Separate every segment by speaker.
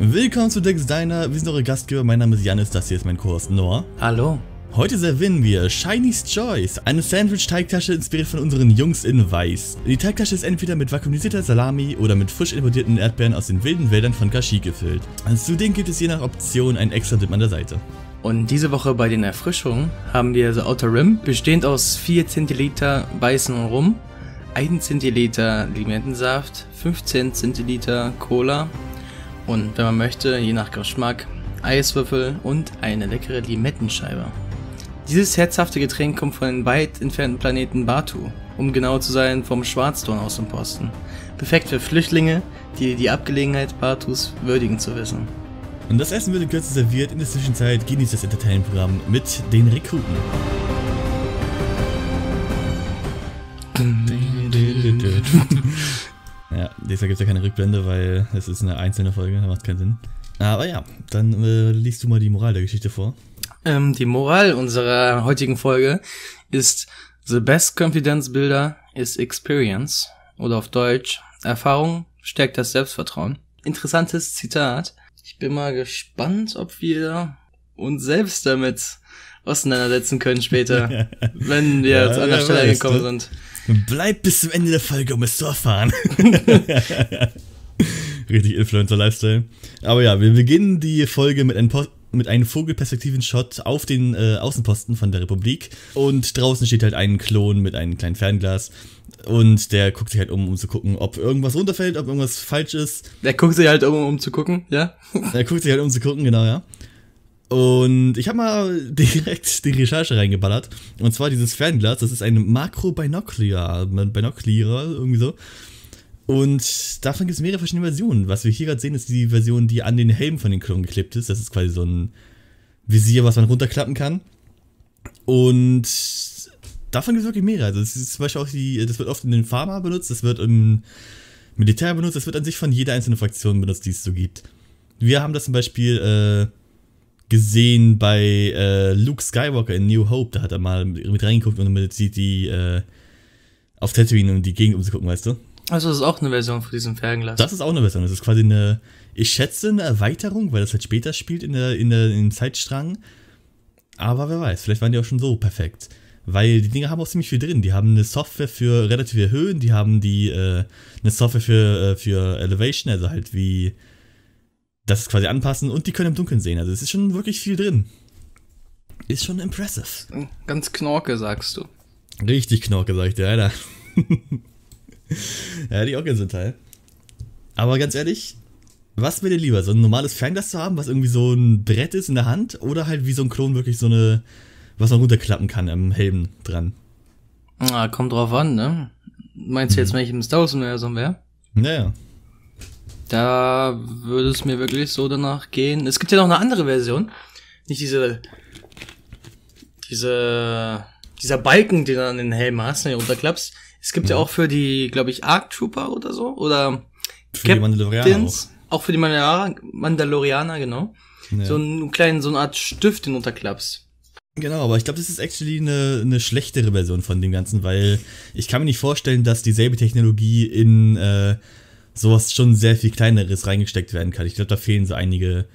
Speaker 1: Willkommen zu Dex Diner, wir sind eure Gastgeber, mein Name ist Janis, das hier ist mein Kurs Noah. Hallo. Heute servieren wir Shiny's Choice, eine Sandwich-Teigtasche inspiriert von unseren Jungs in Weiß. Die Teigtasche ist entweder mit vakuumisierter Salami oder mit frisch importierten Erdbeeren aus den wilden Wäldern von Kashi gefüllt. Zudem gibt es je nach Option einen extra Dip an der Seite. Und diese Woche bei den
Speaker 2: Erfrischungen haben wir The Outer Rim, bestehend aus 4 cl Weißen und Rum, 1 cl Limettensaft, 15 cl Cola, und wenn man möchte, je nach Geschmack, Eiswürfel und eine leckere Limettenscheibe. Dieses herzhafte Getränk kommt von dem weit entfernten Planeten Batu, um genau zu sein vom Schwarzdorn aus dem Posten. Perfekt für Flüchtlinge, die die Abgelegenheit Batus würdigen zu wissen.
Speaker 1: Und das Essen wird in Kürze serviert, in der Zwischenzeit genießt das Entertainment-Programm mit den Rekruten. Ja, deshalb gibt es ja keine Rückblende, weil es ist eine einzelne Folge, da macht keinen Sinn. Aber ja, dann äh, liest du mal die Moral der Geschichte vor.
Speaker 2: Ähm, die Moral unserer heutigen Folge ist The best confidence builder is experience. Oder auf Deutsch, Erfahrung stärkt das Selbstvertrauen. Interessantes Zitat. Ich bin mal gespannt, ob wir uns selbst damit auseinandersetzen können später, wenn wir ja, an der Stelle gekommen ne? sind.
Speaker 1: Bleibt bis zum Ende der Folge, um es zu erfahren. Richtig Influencer-Lifestyle. Aber ja, wir beginnen die Folge mit einem, mit einem Vogelperspektiven-Shot auf den äh, Außenposten von der Republik. Und draußen steht halt ein Klon mit einem kleinen Fernglas. Und der guckt sich halt um, um zu gucken, ob irgendwas runterfällt, ob irgendwas falsch ist. Der guckt sich halt um, um zu gucken, ja? Der guckt sich halt um zu gucken, genau, ja. Und ich habe mal direkt die Recherche reingeballert. Und zwar dieses Fernglas, das ist ein Makrobinocular, Binocular, irgendwie so. Und davon gibt es mehrere verschiedene Versionen. Was wir hier gerade sehen, ist die Version, die an den Helm von den Klonen geklebt ist. Das ist quasi so ein Visier, was man runterklappen kann. Und davon gibt es wirklich mehrere. Also das ist zum Beispiel auch die, das wird oft in den Pharma benutzt, das wird im Militär benutzt, das wird an sich von jeder einzelnen Fraktion benutzt, die es so gibt. Wir haben das zum Beispiel, äh, gesehen bei äh, Luke Skywalker in New Hope. Da hat er mal mit reingeguckt und damit sieht die äh, auf Tatooine und die Gegend umzugucken, weißt du?
Speaker 2: Also das ist auch eine Version von diesem Fernglas. Das ist auch
Speaker 1: eine Version. Das ist quasi eine, ich schätze, eine Erweiterung, weil das halt später spielt in der, in der im Zeitstrang. Aber wer weiß, vielleicht waren die auch schon so perfekt. Weil die Dinger haben auch ziemlich viel drin. Die haben eine Software für relative Höhen, die haben die äh, eine Software für, äh, für Elevation, also halt wie das quasi anpassen und die können im Dunkeln sehen. Also es ist schon wirklich viel drin. Ist schon impressive. Ganz Knorke, sagst du. Richtig Knorke, sag ich dir, Alter. ja, die Orgeln sind Teil. Aber ganz ehrlich, was wäre dir lieber? So ein normales Fernglas zu haben, was irgendwie so ein Brett ist in der Hand oder halt wie so ein Klon wirklich so eine, was man runterklappen kann am Helm dran? Na, ah, kommt drauf
Speaker 2: an, ne? Meinst du jetzt, mhm. wenn ich im Star Wars-Universum wäre? Naja. Da würde es mir wirklich so danach gehen. Es gibt ja noch eine andere Version. Nicht diese, diese, dieser Balken, den du an den Helm hast, den du runterklappst. Es gibt ja, ja mhm. auch für die, glaube ich, Arc Trooper oder so, oder für Captains, die Mandalorianer auch. auch für die Mandalorianer, genau. Ja. So einen kleinen, so eine Art Stift, den du runterklappst.
Speaker 1: Genau, aber ich glaube, das ist actually eine, eine schlechtere Version von dem Ganzen, weil ich kann mir nicht vorstellen, dass dieselbe Technologie in äh, sowas schon sehr viel kleineres reingesteckt werden kann. Ich glaube, da fehlen so einige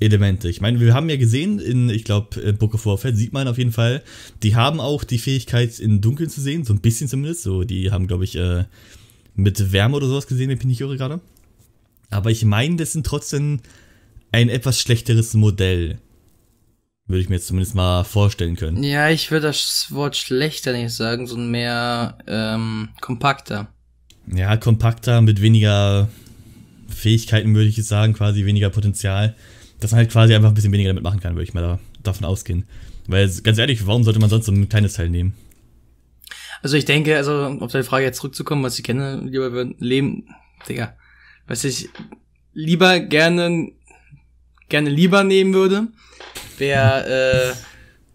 Speaker 1: Elemente. Ich meine, wir haben ja gesehen, in, ich glaube, äh, Book of Warfare sieht man auf jeden Fall, die haben auch die Fähigkeit, in Dunkeln zu sehen, so ein bisschen zumindest. So, die haben, glaube ich, äh, mit Wärme oder sowas gesehen, wenn ich mich gerade. Aber ich meine, das sind trotzdem ein etwas schlechteres Modell. Würde ich mir jetzt zumindest mal vorstellen können.
Speaker 2: Ja, ich würde das Wort schlechter nicht sagen, sondern mehr ähm, kompakter
Speaker 1: ja, kompakter, mit weniger Fähigkeiten, würde ich sagen, quasi weniger Potenzial, dass man halt quasi einfach ein bisschen weniger damit machen kann, würde ich mal da, davon ausgehen. Weil ganz ehrlich, warum sollte man sonst so ein kleines Teil nehmen?
Speaker 2: Also ich denke, also um auf deine Frage jetzt zurückzukommen, was ich kenne, lieber leben, Digga, was ich lieber gerne gerne lieber nehmen würde, wäre äh,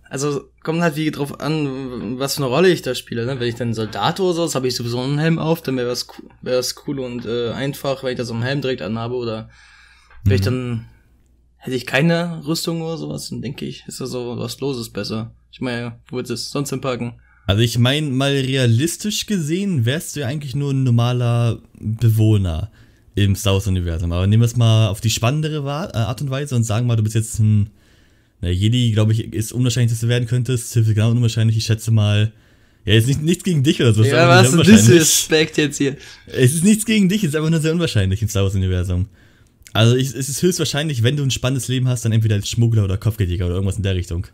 Speaker 2: also kommt halt wie drauf an, was für eine Rolle ich da spiele. Ne? Wenn ich dann Soldat oder so, habe ich sowieso einen Helm auf, dann wäre es wär cool und äh, einfach, wenn ich da so einen Helm direkt anhabe oder wenn mhm. ich dann hätte ich keine Rüstung oder sowas, dann denke ich, ist da so was Loses besser. Ich meine, wo würdest du es sonst hinpacken?
Speaker 1: Also ich meine, mal realistisch gesehen wärst du ja eigentlich nur ein normaler Bewohner im Star Wars-Universum. Aber nehmen wir es mal auf die spannendere äh, Art und Weise und sagen mal, du bist jetzt ein na, Jedi, glaube ich, ist unwahrscheinlich, dass du werden könntest. Sith ist genau unwahrscheinlich. Ich schätze mal. Ja, jetzt nicht, nichts gegen dich oder so. Ja, was ein Disrespect jetzt hier. Es ist nichts gegen dich, es ist einfach nur sehr unwahrscheinlich im Star Wars-Universum. Also ich, es ist höchstwahrscheinlich, wenn du ein spannendes Leben hast, dann entweder als Schmuggler oder Kopfgeldjäger oder irgendwas in der Richtung.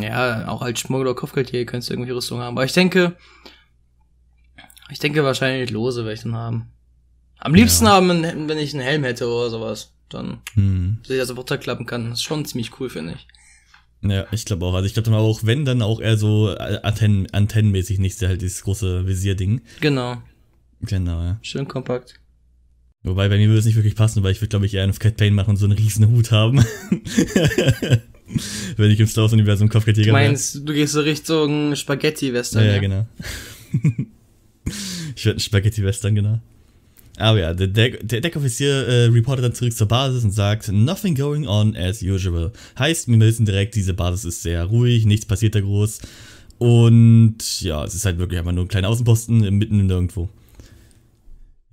Speaker 2: Ja, auch als Schmuggler oder Kopfgeldjäger könntest du irgendwelche Rüstung haben. Aber ich denke, ich denke wahrscheinlich lose werde ich dann haben. Am liebsten ja. haben, wenn ich einen Helm hätte oder sowas dann mhm. sich das runterklappen kann. Das ist schon ziemlich cool, finde ich.
Speaker 1: Ja, ich glaube auch. Also ich glaube dann auch, wenn, dann auch eher so äh, Antennen, antennenmäßig nicht, halt dieses große Visierding. Genau. Genau, ja. Schön kompakt. Wobei, bei mir würde es nicht wirklich passen, weil ich würde, glaube ich, eher einen Cat Pain machen und so einen riesen Hut haben. wenn ich im Star Wars-Universum Kopfgeldjäger wäre. Du meinst,
Speaker 2: wär. du gehst so Richtung Spaghetti-Western. Ja, ja, genau.
Speaker 1: ich werde ein Spaghetti-Western, genau. Aber ja, der, Deck, der Deckoffizier äh, reportet dann zurück zur Basis und sagt, nothing going on as usual. Heißt, wir wissen direkt, diese Basis ist sehr ruhig, nichts passiert da groß. Und ja, es ist halt wirklich einfach nur ein kleiner Außenposten mitten in irgendwo.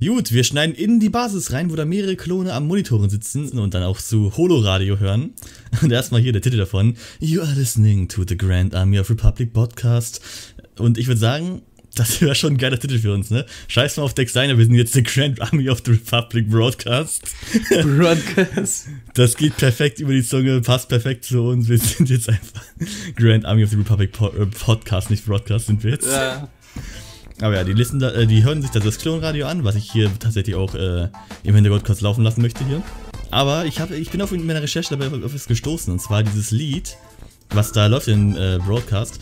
Speaker 1: Gut, wir schneiden in die Basis rein, wo da mehrere Klone am Monitoren sitzen und dann auch zu Holoradio hören. Und erstmal hier der Titel davon. You are listening to the Grand Army of Republic Podcast. Und ich würde sagen, das wäre schon ein geiler Titel für uns, ne? Scheiß mal auf Dex Diner, wir sind jetzt die Grand Army of the Republic Broadcast. Broadcast. Das geht perfekt über die Zunge, passt perfekt zu uns. Wir sind jetzt einfach Grand Army of the Republic äh, Podcast, nicht Broadcast sind wir jetzt. Ja. Aber ja, die, listen da, äh, die hören sich das Klonradio an, was ich hier tatsächlich auch äh, im Hintergrund kurz laufen lassen möchte hier. Aber ich, hab, ich bin auf in meiner Recherche dabei auf etwas gestoßen, und zwar dieses Lied, was da läuft im äh, Broadcast.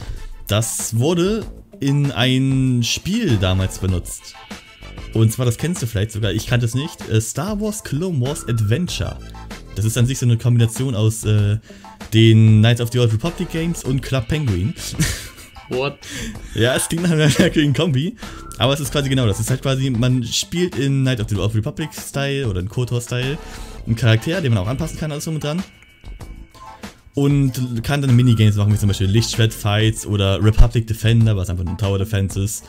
Speaker 1: Das wurde in ein Spiel damals benutzt. Und zwar, das kennst du vielleicht sogar, ich kannte es nicht, äh, Star Wars Clone Wars Adventure. Das ist an sich so eine Kombination aus äh, den Knights of the Old Republic Games und Club Penguin. What? Ja, es klingt nach einer merkwürdigen Kombi, aber es ist quasi genau das. Es ist halt quasi, man spielt in Knights of the Old Republic Style oder in KOTOR Style einen Charakter, den man auch anpassen kann, alles drum und dran und kann dann Minigames machen, wie zum Beispiel Lichtschwertfights oder Republic Defender, was einfach nur ein Tower Defense ist.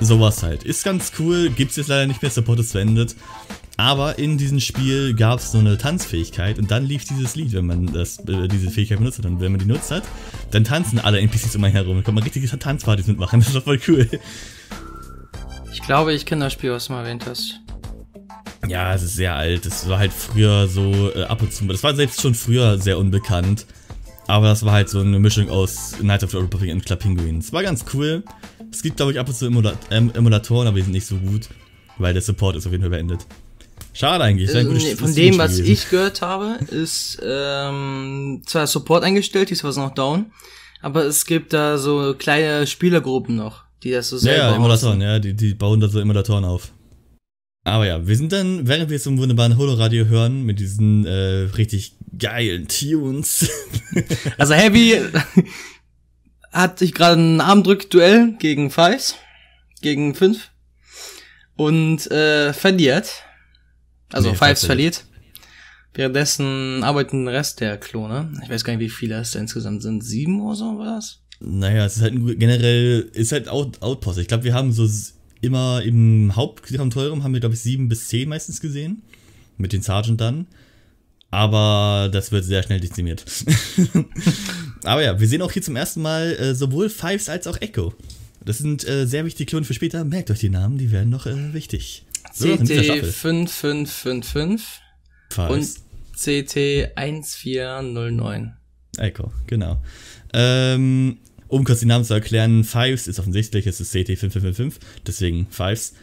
Speaker 1: Sowas halt. Ist ganz cool, gibt's jetzt leider nicht mehr, Support ist verendet. Aber in diesem Spiel gab es so eine Tanzfähigkeit und dann lief dieses Lied, wenn man das, äh, diese Fähigkeit benutzt hat. Und wenn man die nutzt hat, dann tanzen alle NPCs um einen herum. Dann kann man richtige Tanzpartys mitmachen. Das ist doch voll cool.
Speaker 2: Ich glaube, ich kenne das Spiel, was du mal erwähnt hast.
Speaker 1: Ja, es ist sehr alt. Es war halt früher so äh, ab und zu. Es war selbst schon früher sehr unbekannt. Aber das war halt so eine Mischung aus Knights of the Old Republic und Club Penguin. Es war ganz cool. Es gibt, glaube ich, ab und zu Emula ähm, Emulatoren, aber die sind nicht so gut. Weil der Support ist auf jeden Fall beendet. Schade eigentlich. Äh, nee, von dem, was gewesen. ich
Speaker 2: gehört habe, ist ähm, zwar Support eingestellt, die ist was noch down, aber es gibt da so kleine Spielergruppen noch, die das so selber Ja, ja Emulatoren,
Speaker 1: ja, die, die bauen da so Emulatoren auf. Aber ja, wir sind dann, während wir zum wunderbaren Holo-Radio hören, mit diesen äh, richtig geilen Tunes. also Heavy
Speaker 2: hat sich gerade ein Armdrück-Duell gegen Fives, gegen Fünf und äh, verliert. Also nee, Fives verliert. Währenddessen arbeiten den Rest der Klone. Ich weiß gar nicht, wie viele es da insgesamt sind. Sieben oder so oder was?
Speaker 1: Naja, es ist halt generell, ist halt Out Outpost. Ich glaube, wir haben so immer im Hauptkonteurium haben wir, glaube ich, sieben bis zehn meistens gesehen. Mit den Sergeant dann. Aber das wird sehr schnell dezimiert. Aber ja, wir sehen auch hier zum ersten Mal äh, sowohl Fives als auch Echo. Das sind äh, sehr wichtige Klonen für später. Merkt euch die Namen, die werden noch äh, wichtig. So,
Speaker 2: CT5555 und CT1409.
Speaker 1: Echo, genau. Ähm, um kurz den Namen zu erklären, Fives ist offensichtlich, es ist CT5555, deswegen Fives.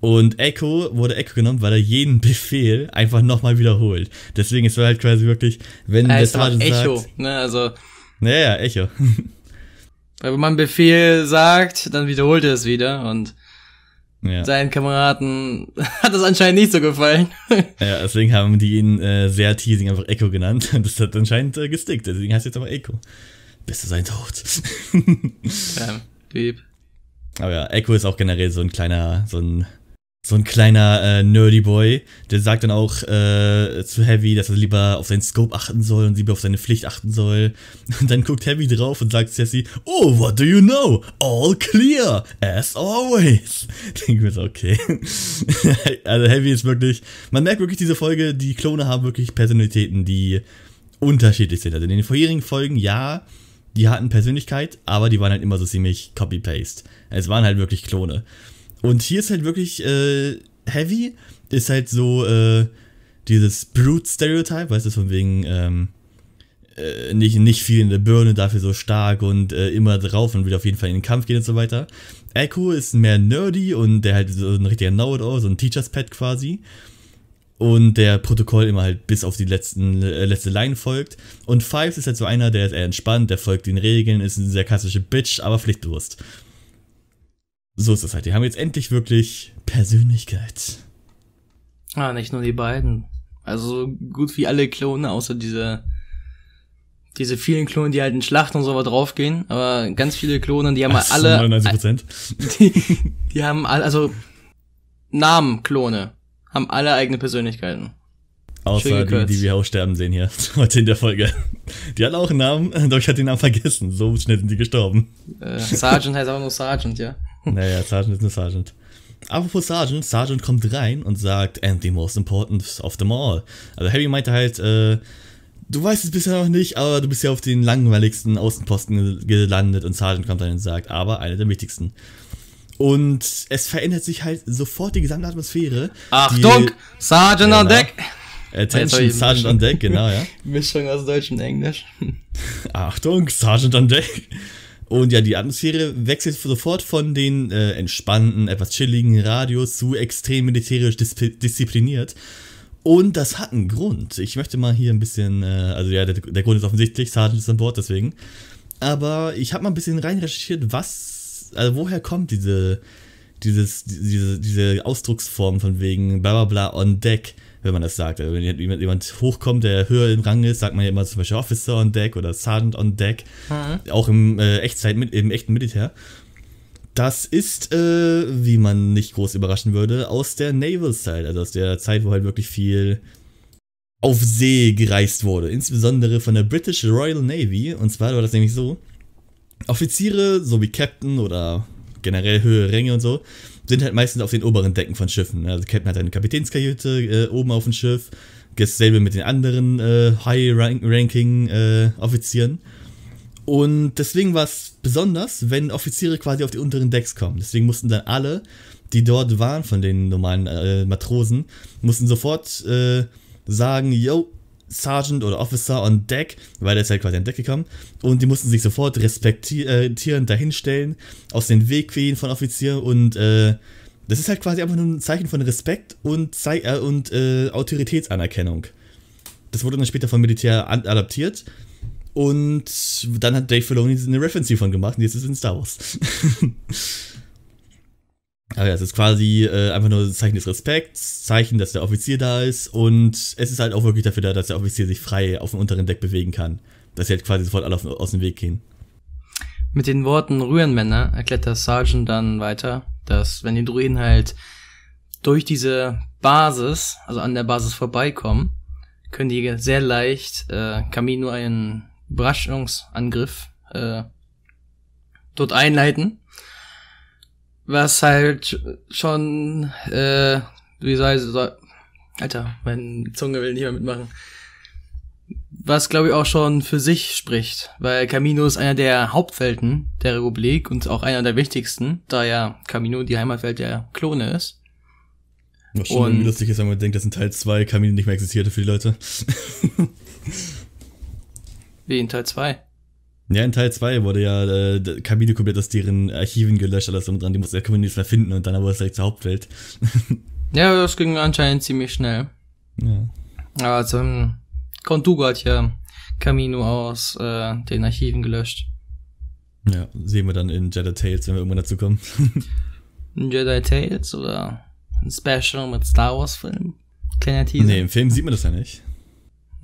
Speaker 1: Und Echo wurde Echo genommen, weil er jeden Befehl einfach nochmal wiederholt. Deswegen ist er halt quasi wirklich, wenn äh, der Sergeant Echo, sagt, ne, also. Naja, Echo.
Speaker 2: Weil wenn man Befehl sagt, dann wiederholt er es wieder und ja. seinen Kameraden hat das anscheinend nicht so gefallen.
Speaker 1: ja, deswegen haben die ihn äh, sehr teasing einfach Echo genannt und das hat anscheinend äh, gestickt, deswegen heißt jetzt aber Echo bist ähm, du sein Tod. ähm, Deep. Aber ja, Echo ist auch generell so ein kleiner, so ein, so ein kleiner äh, Nerdy Boy. Der sagt dann auch äh, zu Heavy, dass er lieber auf seinen Scope achten soll und lieber auf seine Pflicht achten soll. Und dann guckt Heavy drauf und sagt Jesse, Oh, what do you know? All clear, as always. Denke mir so, okay. also Heavy ist wirklich, man merkt wirklich diese Folge, die Klone haben wirklich Personalitäten, die unterschiedlich sind. Also in den vorherigen Folgen, ja, die hatten Persönlichkeit, aber die waren halt immer so ziemlich copy-paste. Es waren halt wirklich Klone. Und hier ist halt wirklich äh, Heavy, ist halt so äh, dieses Brute-Stereotype, weißt du, von wegen ähm, äh, nicht, nicht viel in der Birne, dafür so stark und äh, immer drauf und will auf jeden Fall in den Kampf gehen und so weiter. Echo ist mehr nerdy und der halt so ein richtiger Know-it-all, so ein Teacher's Pet quasi und der Protokoll immer halt bis auf die letzten, äh, letzte Line folgt. Und Fives ist halt so einer, der ist eher entspannt, der folgt den Regeln, ist ein sehr klassische Bitch, aber pflichtbewusst. So ist das halt. Die haben jetzt endlich wirklich Persönlichkeit.
Speaker 2: Ah, nicht nur die beiden. Also gut wie alle Klone, außer diese, diese vielen Klone, die halt in Schlacht und so was draufgehen. Aber ganz viele Klone, die haben Ach, halt alle. 99 Die, die haben alle, also Namen Klone haben alle eigene Persönlichkeiten. Außer die, die
Speaker 1: wir auch sterben sehen hier heute in der Folge. Die hat auch einen Namen, doch ich hatte den Namen vergessen. So schnell sind die gestorben. Äh, Sergeant
Speaker 2: heißt aber nur Sergeant, ja.
Speaker 1: Naja, Sergeant ist nur Sergeant. Apropos Sergeant, Sergeant kommt rein und sagt, and the most important of them all. Also Harry meinte halt, äh, du weißt es bisher noch nicht, aber du bist ja auf den langweiligsten Außenposten gelandet und Sergeant kommt rein und sagt, aber einer der wichtigsten. Und es verändert sich halt sofort die gesamte Atmosphäre. Achtung! Die, Sergeant genau, on Deck! Attention, Sergeant on Deck, genau, ja. Mischung aus Deutsch und Englisch. Achtung, Sergeant on Deck! Und ja, die Atmosphäre wechselt sofort von den äh, entspannten, etwas chilligen Radios zu extrem militärisch diszi diszipliniert. Und das hat einen Grund. Ich möchte mal hier ein bisschen, äh, also ja, der, der Grund ist offensichtlich, Sergeant ist an Bord, deswegen. Aber ich habe mal ein bisschen rein recherchiert, was also woher kommt diese, dieses, diese, diese Ausdrucksform von wegen bla bla bla on deck, wenn man das sagt. Also wenn jemand, jemand hochkommt, der höher im Rang ist, sagt man ja immer zum Beispiel Officer on deck oder Sergeant on deck, mhm. auch im äh, Echtzeit, im echten Militär. Das ist, äh, wie man nicht groß überraschen würde, aus der Naval-Zeit, also aus der Zeit, wo halt wirklich viel auf See gereist wurde, insbesondere von der British Royal Navy. Und zwar war das nämlich so, Offiziere, so wie Captain oder generell höhere Ränge und so, sind halt meistens auf den oberen Decken von Schiffen. Also Captain hat eine Kapitänskajüte äh, oben auf dem Schiff, dasselbe mit den anderen äh, High-Ranking-Offizieren. Äh, und deswegen war es besonders, wenn Offiziere quasi auf die unteren Decks kommen. Deswegen mussten dann alle, die dort waren von den normalen äh, Matrosen, mussten sofort äh, sagen, yo, Sergeant oder Officer on Deck, weil der ist halt quasi an Deck gekommen. Und die mussten sich sofort respektieren, dahinstellen, aus den Weg quälen von Offizier und äh, das ist halt quasi einfach nur ein Zeichen von Respekt und, Zei äh, und äh, Autoritätsanerkennung. Das wurde dann später vom Militär adaptiert und dann hat Dave Filoni eine Reference hiervon gemacht und jetzt ist es in Star Wars. Aber ja, es ist quasi äh, einfach nur ein Zeichen des Respekts, Zeichen, dass der Offizier da ist und es ist halt auch wirklich dafür da, dass der Offizier sich frei auf dem unteren Deck bewegen kann. Dass sie halt quasi sofort alle auf, aus dem Weg gehen.
Speaker 2: Mit den Worten Rührenmänner erklärt der Sergeant dann weiter, dass wenn die Druiden halt durch diese Basis, also an der Basis vorbeikommen, können die sehr leicht äh, Kamin nur einen Überraschungsangriff äh, dort einleiten was halt schon, äh, wie soll ich so, Alter, mein Zunge will nicht mehr mitmachen. Was glaube ich auch schon für sich spricht, weil Camino ist einer der Hauptwelten der Republik und auch einer der wichtigsten, da ja Camino die Heimatwelt der Klone
Speaker 1: ist. Was schon und lustig ist, wenn man denkt, dass in Teil 2 Camino nicht mehr existierte für die Leute.
Speaker 2: wie in Teil 2?
Speaker 1: Ja, in Teil 2 wurde ja äh, Kabine komplett aus deren Archiven gelöscht, alles und dran. Die musste, ja kann man nichts mehr finden und dann aber es direkt zur Hauptwelt. ja, das ging anscheinend ziemlich schnell. Ja. Also, ähm,
Speaker 2: Kontugo hat ja Kamino aus äh, den Archiven gelöscht.
Speaker 1: Ja, sehen wir dann in Jedi Tales, wenn wir irgendwann dazu kommen.
Speaker 2: Jedi Tales oder ein Special mit Star Wars Film?
Speaker 1: Kleiner Teaser. Nee, im Film sieht man das ja nicht.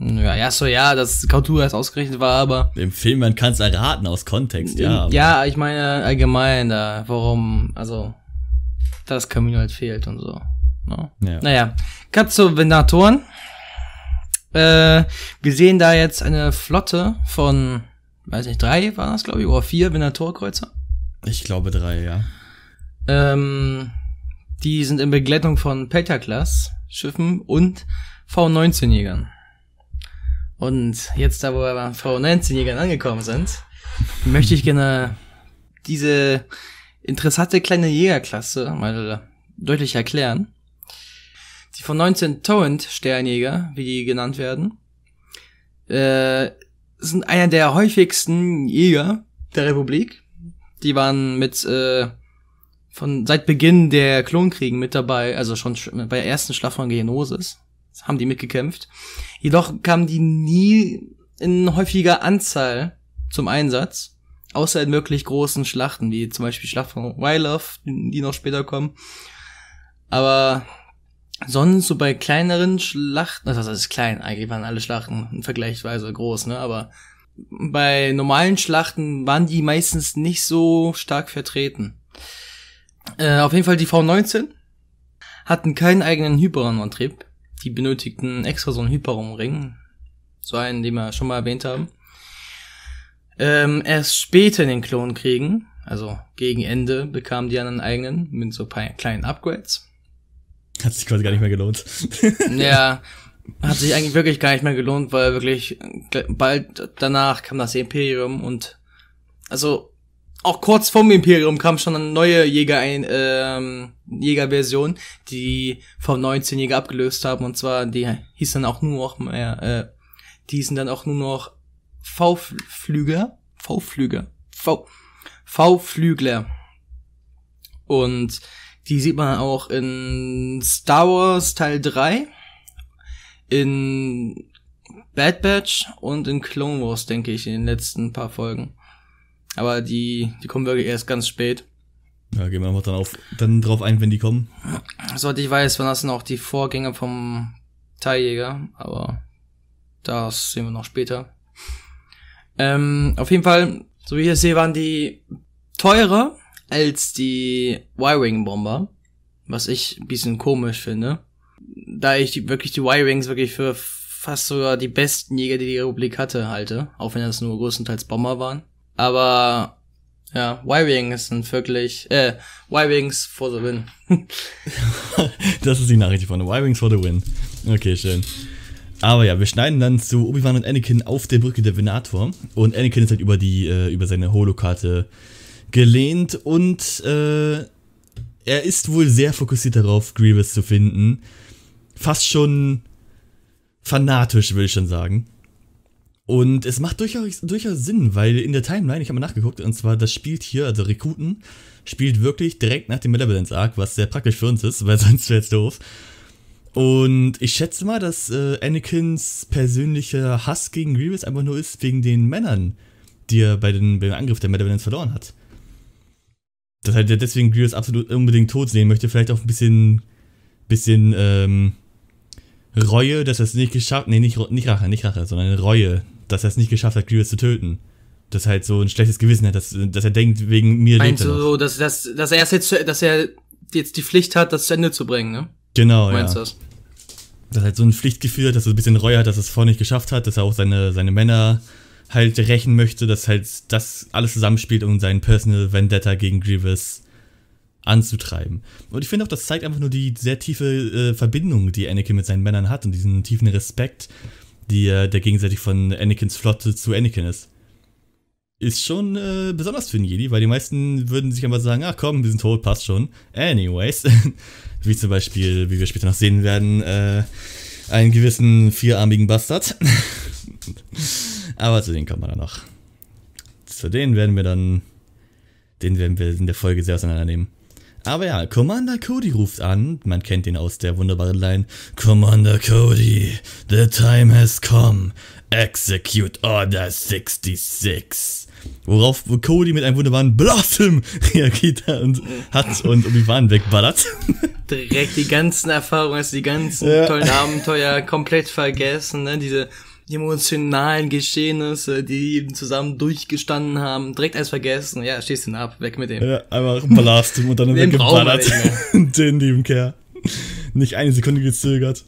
Speaker 1: Ja, ja, so, ja, dass Kautur erst ausgerechnet war, aber. Im Film, man kann es erraten aus Kontext, ja.
Speaker 2: Ja, ich meine allgemein, da, warum, also, das Camino halt fehlt und so. No? Ne? Ja. Naja, Katzo Venatoren. Äh, wir sehen da jetzt eine Flotte von, weiß nicht, drei waren das, glaube ich, oder vier venator Ich glaube drei, ja. Ähm, die sind in Begleitung von pelta schiffen und V-19-Jägern. Und jetzt, da wo wir beim V19-Jägern angekommen sind, möchte ich gerne diese interessante kleine Jägerklasse mal deutlich erklären. Die von 19 Torrent Sternjäger, wie die genannt werden, äh, sind einer der häufigsten Jäger der Republik. Die waren mit äh, von seit Beginn der Klonkriegen mit dabei, also schon bei der ersten Schlacht von Genosis haben die mitgekämpft. Jedoch kamen die nie in häufiger Anzahl zum Einsatz, außer in wirklich großen Schlachten, wie zum Beispiel Schlacht von Wylof, die noch später kommen. Aber sonst so bei kleineren Schlachten, also das ist klein, eigentlich waren alle Schlachten vergleichsweise groß, ne, aber bei normalen Schlachten waren die meistens nicht so stark vertreten. Äh, auf jeden Fall die V19 hatten keinen eigenen Hyperantrieb, die benötigten extra so einen Hyperraumring. So einen, den wir schon mal erwähnt haben. Ähm, erst später in den Klonkriegen, also gegen Ende, bekamen die anderen eigenen mit so paar kleinen Upgrades.
Speaker 1: Hat sich quasi gar nicht mehr gelohnt.
Speaker 2: ja, hat sich eigentlich wirklich gar nicht mehr gelohnt, weil wirklich äh, bald danach kam das Imperium und also auch kurz vorm Imperium kam schon eine neue Jäger ein, ähm, Jägerversion, die vom 19 Jäger abgelöst haben und zwar die hieß dann auch nur noch mehr, äh, die hießen dann auch nur noch V-Flüger, V-Flüger, V V-Flügler. Und die sieht man auch in Star Wars Teil 3, in Bad Batch und in Clone Wars, denke ich, in den letzten paar Folgen. Aber die, die kommen wirklich erst ganz spät.
Speaker 1: Ja, gehen wir einfach dann, auf, dann drauf ein, wenn die kommen.
Speaker 2: Soweit ich weiß, waren das noch die Vorgänge vom Teiljäger, aber das sehen wir noch später. Ähm, auf jeden Fall, so wie ich es sehe, waren die teurer als die Wiring bomber was ich ein bisschen komisch finde, da ich die, wirklich die Y-Wings wirklich für fast sogar die besten Jäger, die die Republik hatte, halte, auch wenn das nur größtenteils Bomber waren. Aber ja, Y-Wings sind wirklich, äh, Y-Wings for the win.
Speaker 1: das ist die Nachricht von Y-Wings for the win. Okay, schön. Aber ja, wir schneiden dann zu Obi-Wan und Anakin auf der Brücke der Venator. Und Anakin ist halt über die, äh, über seine Holokarte gelehnt und äh, er ist wohl sehr fokussiert darauf, Grievous zu finden. Fast schon fanatisch, würde ich schon sagen. Und es macht durchaus, durchaus Sinn, weil in der Timeline, ich habe mal nachgeguckt, und zwar das spielt hier, also Rekruten, spielt wirklich direkt nach dem Malevolence Arc, was sehr praktisch für uns ist, weil sonst wäre es doof. Und ich schätze mal, dass äh, Anakins persönlicher Hass gegen Grievous einfach nur ist wegen den Männern, die er bei den, beim Angriff der Malevolence verloren hat. Dass halt er deswegen Grievous absolut unbedingt tot sehen möchte, vielleicht auch ein bisschen, bisschen ähm, Reue, dass er es nicht geschafft, nee, nicht, nicht Rache, nicht Rache, sondern Reue, dass er es nicht geschafft hat, Grievous zu töten. Dass er halt so ein schlechtes Gewissen hat, dass, dass er denkt, wegen mir Meinst lebt er. Meinst
Speaker 2: so, dass, dass, dass er jetzt, dass er jetzt die Pflicht hat, das zu Ende zu bringen, ne? Genau, Meinst ja. Meinst
Speaker 1: du das? Dass er halt so ein Pflichtgefühl hat, dass er ein bisschen Reue hat, dass er es vorher nicht geschafft hat, dass er auch seine, seine Männer halt rächen möchte, dass halt das alles zusammenspielt, um seinen Personal Vendetta gegen Grievous anzutreiben. Und ich finde auch, das zeigt einfach nur die sehr tiefe äh, Verbindung, die Anakin mit seinen Männern hat und diesen tiefen Respekt die, äh, der gegenseitig von Anakins Flotte zu Anakin ist. Ist schon äh, besonders für einen Jedi, weil die meisten würden sich einfach sagen, ach komm, wir sind tot, passt schon. Anyways. wie zum Beispiel, wie wir später noch sehen werden, äh, einen gewissen vierarmigen Bastard. Aber zu denen kommen wir dann noch. Zu denen werden wir dann, den werden wir in der Folge sehr auseinandernehmen. Aber ja, Commander Cody ruft an, man kennt ihn aus der wunderbaren Line, Commander Cody, the time has come, execute order 66. Worauf Cody mit einem wunderbaren Blossom reagiert und hat und Obi-Wan wegballert.
Speaker 2: Direkt die ganzen Erfahrungen, also die ganzen ja. tollen Abenteuer komplett vergessen, ne? diese die emotionalen Geschehnisse, die eben zusammen durchgestanden haben, direkt alles vergessen. Ja, stehst ihn ab, weg mit dem. Ja, einfach blast und dann weggeballert.
Speaker 1: Den lieben Kerl. Nicht eine Sekunde gezögert.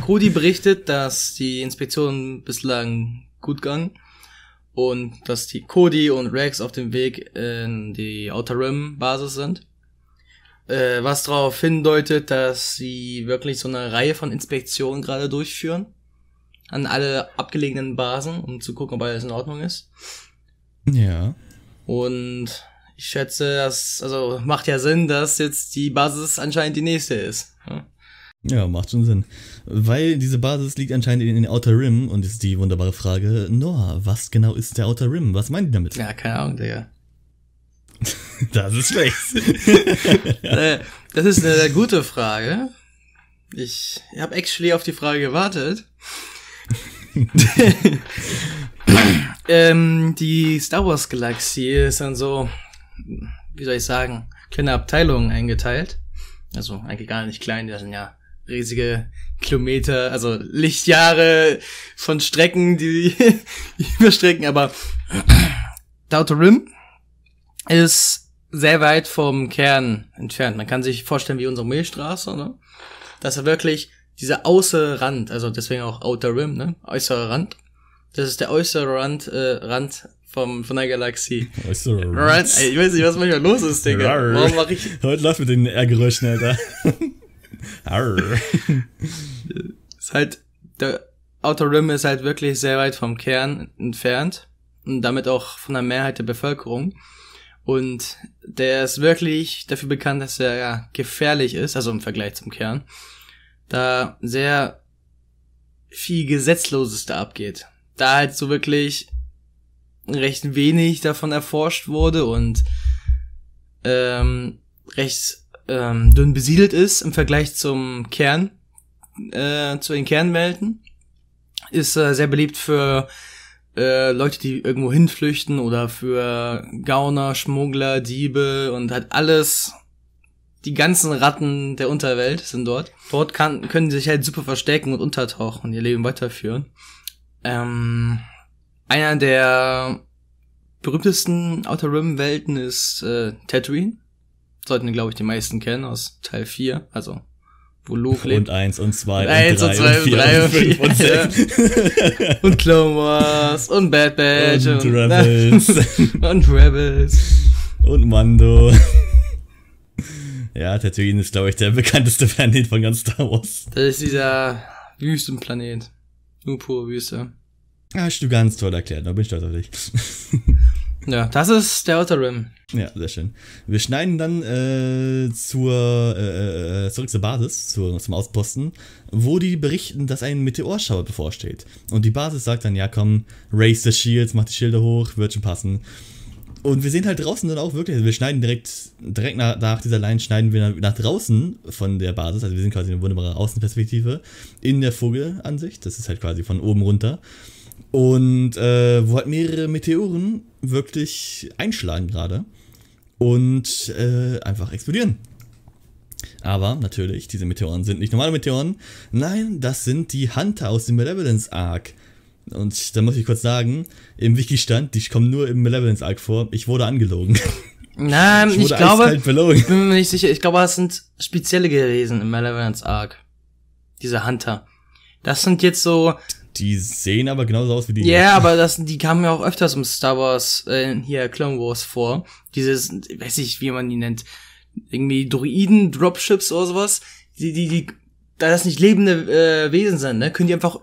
Speaker 2: Cody berichtet, dass die Inspektion bislang gut ging und dass die Cody und Rex auf dem Weg in die Outer Rim Basis sind. Äh, was darauf hindeutet, dass sie wirklich so eine Reihe von Inspektionen gerade durchführen an alle abgelegenen Basen, um zu gucken, ob alles in Ordnung ist. Ja. Und ich schätze, das also macht ja Sinn, dass jetzt die Basis anscheinend die nächste ist.
Speaker 1: Ja? macht schon Sinn. Weil diese Basis liegt anscheinend in den Outer Rim und ist die wunderbare Frage, Noah, was genau ist der Outer Rim? Was meint ihr damit? Ja, keine Ahnung, Digga. das ist schlecht. Äh, das ist eine gute
Speaker 2: Frage. Ich habe actually auf die Frage gewartet. ähm, die Star Wars Galaxie ist dann so, wie soll ich sagen, kleine Abteilungen eingeteilt. Also eigentlich gar nicht klein, das sind ja riesige Kilometer, also Lichtjahre von Strecken, die überstrecken, aber Outer Rim ist sehr weit vom Kern entfernt. Man kann sich vorstellen wie unsere Milchstraße, ne? dass er wirklich dieser äußere Rand, also deswegen auch Outer Rim, ne? Äußerer Rand. Das ist der äußere Rand, äh, Rand vom, von der Galaxie. Äußere
Speaker 1: Rand. Ey, ich weiß nicht, was manchmal los ist, Digga. Rar. Warum mach ich. Heute läuft mit den R-Geräuschen, Alter.
Speaker 2: Arr. ist halt, der Outer Rim ist halt wirklich sehr weit vom Kern entfernt und damit auch von der Mehrheit der Bevölkerung. Und der ist wirklich dafür bekannt, dass er ja, gefährlich ist, also im Vergleich zum Kern da sehr viel Gesetzloses da abgeht. Da halt so wirklich recht wenig davon erforscht wurde und ähm, recht ähm, dünn besiedelt ist im Vergleich zum Kern, äh, zu den Kernwelten. Ist äh, sehr beliebt für äh, Leute, die irgendwo hinflüchten oder für Gauner, Schmuggler, Diebe und halt alles, die ganzen Ratten der Unterwelt sind dort. Dort kann, können sie sich halt super verstecken und untertauchen, und ihr Leben weiterführen. Ähm, einer der berühmtesten Outer Rim Welten ist äh, Tatooine. Sollten, glaube ich, die meisten kennen aus Teil 4,
Speaker 1: also wo Luke lebt. Und 1 und 2 und 1 und 2 und 3 und 4 und 6.
Speaker 2: und Clone Wars
Speaker 1: und Bad Batch und, und Rebels.
Speaker 2: und Rebels.
Speaker 1: Und Mando. Ja, Tatooine ist, glaube ich, der bekannteste Planet von ganz Star Wars.
Speaker 2: Das ist dieser Wüstenplanet. Nur pure
Speaker 1: Wüste. Ja, hast du ganz toll erklärt, da bin ich stolz auf dich. ja, das ist der Outer Rim. Ja, sehr schön. Wir schneiden dann äh, zur, äh, äh, äh zurück zur Basis, zur, zum Ausposten, wo die berichten, dass ein Meteorschauer bevorsteht. Und die Basis sagt dann, ja komm, raise the shields, mach die Schilder hoch, wird schon passen. Und wir sehen halt draußen dann auch wirklich, also wir schneiden direkt, direkt nach, nach dieser Line schneiden wir nach draußen von der Basis, also wir sind quasi eine wunderbare Außenperspektive in der Vogelansicht, das ist halt quasi von oben runter. Und äh, wo halt mehrere Meteoren wirklich einschlagen gerade und äh, einfach explodieren. Aber natürlich, diese Meteoren sind nicht normale Meteoren. Nein, das sind die Hunter aus dem Malevolence Arc. Und da muss ich kurz sagen, im Wiki stand, die kommen nur im Malevolence Arc vor, ich wurde angelogen.
Speaker 2: Nein, ich, ich glaube, belogen. ich bin mir nicht sicher, ich glaube, das sind spezielle gewesen im Malevolence Arc. Diese Hunter. Das sind jetzt so, die
Speaker 1: sehen aber genauso aus wie die. Ja, yeah,
Speaker 2: aber das, die kamen ja auch öfters im Star Wars, äh, hier Clone Wars vor. Dieses, weiß ich, wie man die nennt, irgendwie Droiden, Dropships oder sowas. Die, die, die, da das nicht lebende äh, Wesen sind, ne, können die einfach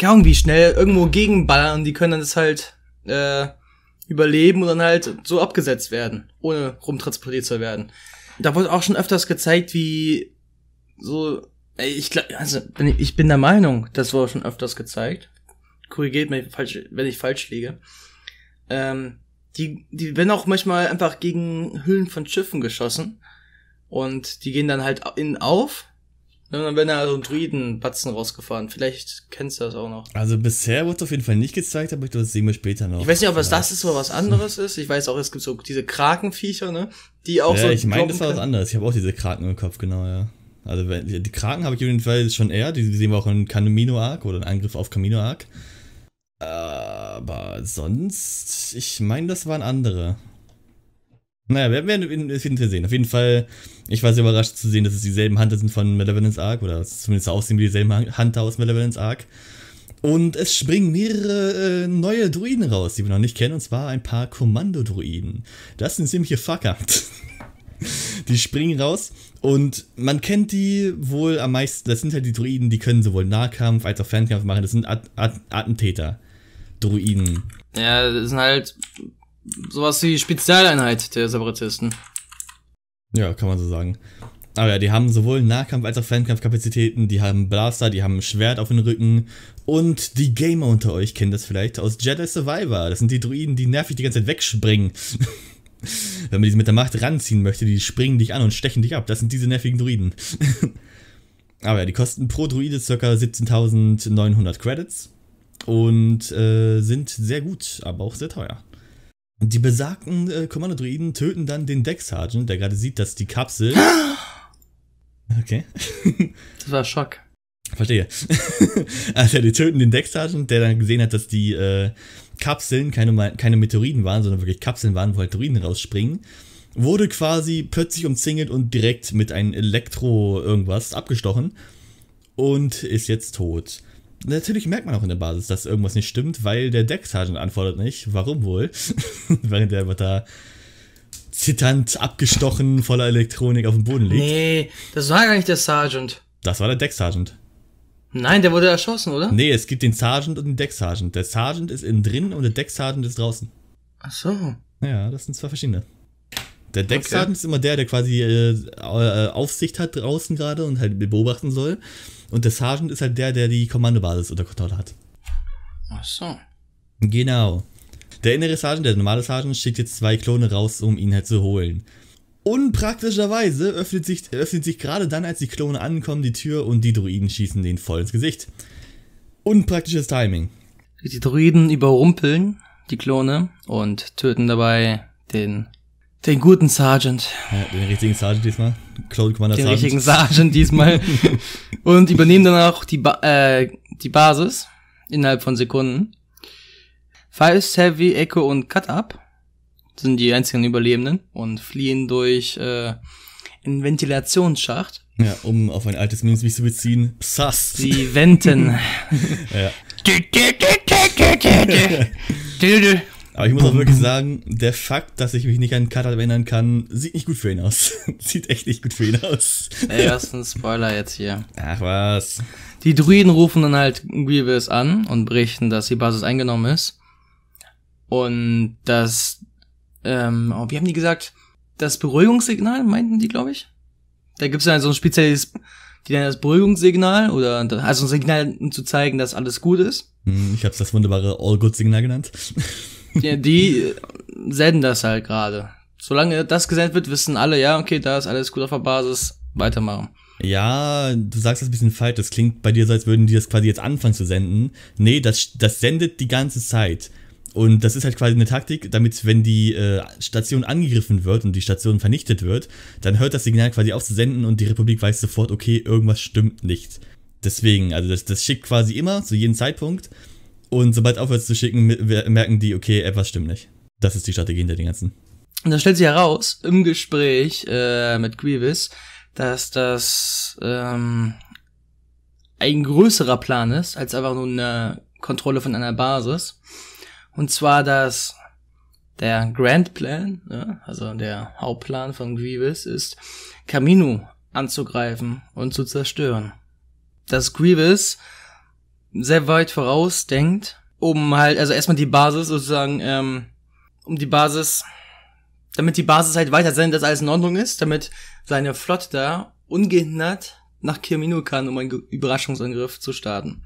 Speaker 2: irgendwie schnell irgendwo gegenballern und die können dann das halt äh, überleben und dann halt so abgesetzt werden, ohne rumtransportiert zu werden. Da wurde auch schon öfters gezeigt, wie so ey, ich glaube, also ich bin der Meinung, das wurde schon öfters gezeigt. Korrigiert mich, falsch, wenn ich falsch liege. Ähm, die, die werden auch manchmal einfach gegen Hüllen von Schiffen geschossen und die gehen dann halt innen auf dann werden da so Druidenpatzen rausgefahren. Vielleicht kennst du das auch noch.
Speaker 1: Also bisher wurde es auf jeden Fall nicht gezeigt, aber ich glaube, das sehen wir später noch. Ich weiß nicht, ob es das
Speaker 2: ist oder was anderes ist. Ich weiß auch, es gibt so diese Krakenviecher, ne? Die auch ja, so. Ich meine, das war was
Speaker 1: anderes. Ich habe auch diese Kraken im Kopf, genau, ja. Also die Kraken habe ich jedenfalls schon eher. Die sehen wir auch in Camino Arc oder in Angriff auf Camino Arc. Äh, aber sonst, ich meine, das waren andere. Naja, werden wir in der sehen. Auf jeden Fall, ich war sehr überrascht zu sehen, dass es dieselben Hunter sind von Malevolence Arc oder zumindest aussehen wie dieselben Hunter aus Malevolence Arc. Und es springen mehrere äh, neue Druiden raus, die wir noch nicht kennen, und zwar ein paar Kommando-Druiden. Das sind ziemliche Fucker. die springen raus und man kennt die wohl am meisten. Das sind halt die Druiden, die können sowohl Nahkampf als auch Fernkampf machen. Das sind At At Attentäter. Druiden.
Speaker 2: Ja, das sind halt sowas wie Spezialeinheit der Separatisten.
Speaker 1: Ja, kann man so sagen. Aber ja, die haben sowohl Nahkampf- als auch Fernkampfkapazitäten, die haben Blaster, die haben ein Schwert auf dem Rücken und die Gamer unter euch kennen das vielleicht aus Jedi Survivor. Das sind die Druiden, die nervig die ganze Zeit wegspringen. Wenn man diese mit der Macht ranziehen möchte, die springen dich an und stechen dich ab. Das sind diese nervigen Druiden. Aber ja, die kosten pro Druide ca. 17.900 Credits und äh, sind sehr gut, aber auch sehr teuer. Die besagten äh, Kommandodruiden töten dann den Deck Sergeant, der gerade sieht, dass die Kapsel. Okay.
Speaker 2: das war Schock.
Speaker 1: Verstehe. also die töten den Deck Sergeant, der dann gesehen hat, dass die äh, Kapseln keine, keine Meteoriten waren, sondern wirklich Kapseln waren, wo halt Druiden rausspringen. Wurde quasi plötzlich umzingelt und direkt mit einem Elektro-irgendwas abgestochen. Und ist jetzt tot. Natürlich merkt man auch in der Basis, dass irgendwas nicht stimmt, weil der Deck-Sergeant antwortet nicht. Warum wohl? Während der wird da zitternd abgestochen, voller Elektronik auf dem Boden liegt. Nee, das war gar nicht der Sergeant. Das war der Deck-Sergeant. Nein, der wurde erschossen, oder? Nee, es gibt den Sergeant und den Deck-Sergeant. Der Sergeant ist innen drin und der Deck-Sergeant ist draußen. Ach so. Ja, das sind zwei verschiedene. Der Deck okay. ist immer der, der quasi äh, äh, Aufsicht hat draußen gerade und halt beobachten soll. Und der Sergeant ist halt der, der die Kommandobasis unter Kontrolle hat. Ach so. Genau. Der innere Sergeant, der normale Sergeant, schickt jetzt zwei Klone raus, um ihn halt zu holen. Unpraktischerweise öffnet sich, öffnet sich gerade dann, als die Klone ankommen, die Tür und die Druiden schießen den voll ins Gesicht. Unpraktisches Timing. Die Druiden überrumpeln die Klone und töten dabei den den guten Sergeant. Ja, den richtigen Sergeant diesmal. Cloud Commander Sergeant. Den richtigen Sergeant diesmal.
Speaker 2: und übernehmen dann auch die, ba äh, die Basis innerhalb von Sekunden. Files, Heavy, Echo und Cut Up sind die einzigen Überlebenden und fliehen durch äh, einen Ventilationsschacht.
Speaker 1: Ja, um auf ein altes Minuswich zu beziehen. Psass. Sie wenden. ja. Aber ich muss auch wirklich sagen, der Fakt, dass ich mich nicht an Katar erinnern kann, sieht nicht gut für ihn aus. sieht echt nicht gut für ihn aus. Ey, was ein Spoiler jetzt hier. Ach was. Die Druiden rufen dann halt Grievous an
Speaker 2: und berichten, dass die Basis eingenommen ist. Und das, ähm, oh, wie haben die gesagt? Das Beruhigungssignal, meinten die, glaube ich? Da gibt's dann so ein spezielles, die nennen das Beruhigungssignal oder, also ein Signal, um zu zeigen, dass alles gut ist.
Speaker 1: Hm, ich habe das wunderbare All-Good-Signal genannt.
Speaker 2: Ja, die senden das halt gerade. Solange das gesendet wird, wissen alle, ja, okay, da ist alles gut auf der Basis,
Speaker 1: weitermachen. Ja, du sagst das ein bisschen falsch. Das klingt bei dir so, als würden die das quasi jetzt anfangen zu senden. Nee, das, das sendet die ganze Zeit. Und das ist halt quasi eine Taktik, damit, wenn die äh, Station angegriffen wird und die Station vernichtet wird, dann hört das Signal quasi auf zu senden und die Republik weiß sofort, okay, irgendwas stimmt nicht. Deswegen, also das, das schickt quasi immer zu jedem Zeitpunkt und sobald aufwärts zu schicken, merken die, okay, etwas stimmt nicht. Das ist die Strategie hinter den ganzen.
Speaker 2: Und dann stellt sich heraus, im Gespräch äh, mit Grievous, dass das ähm, ein größerer Plan ist, als einfach nur eine Kontrolle von einer Basis. Und zwar, dass der Grand Plan, ne, also der Hauptplan von Grievous, ist, Camino anzugreifen und zu zerstören. Dass Grievous sehr weit vorausdenkt, um halt, also erstmal die Basis sozusagen, ähm, um die Basis, damit die Basis halt weiter sein, dass alles in Ordnung ist, damit seine Flotte da ungehindert nach Kirmino kann, um einen Überraschungsangriff zu starten.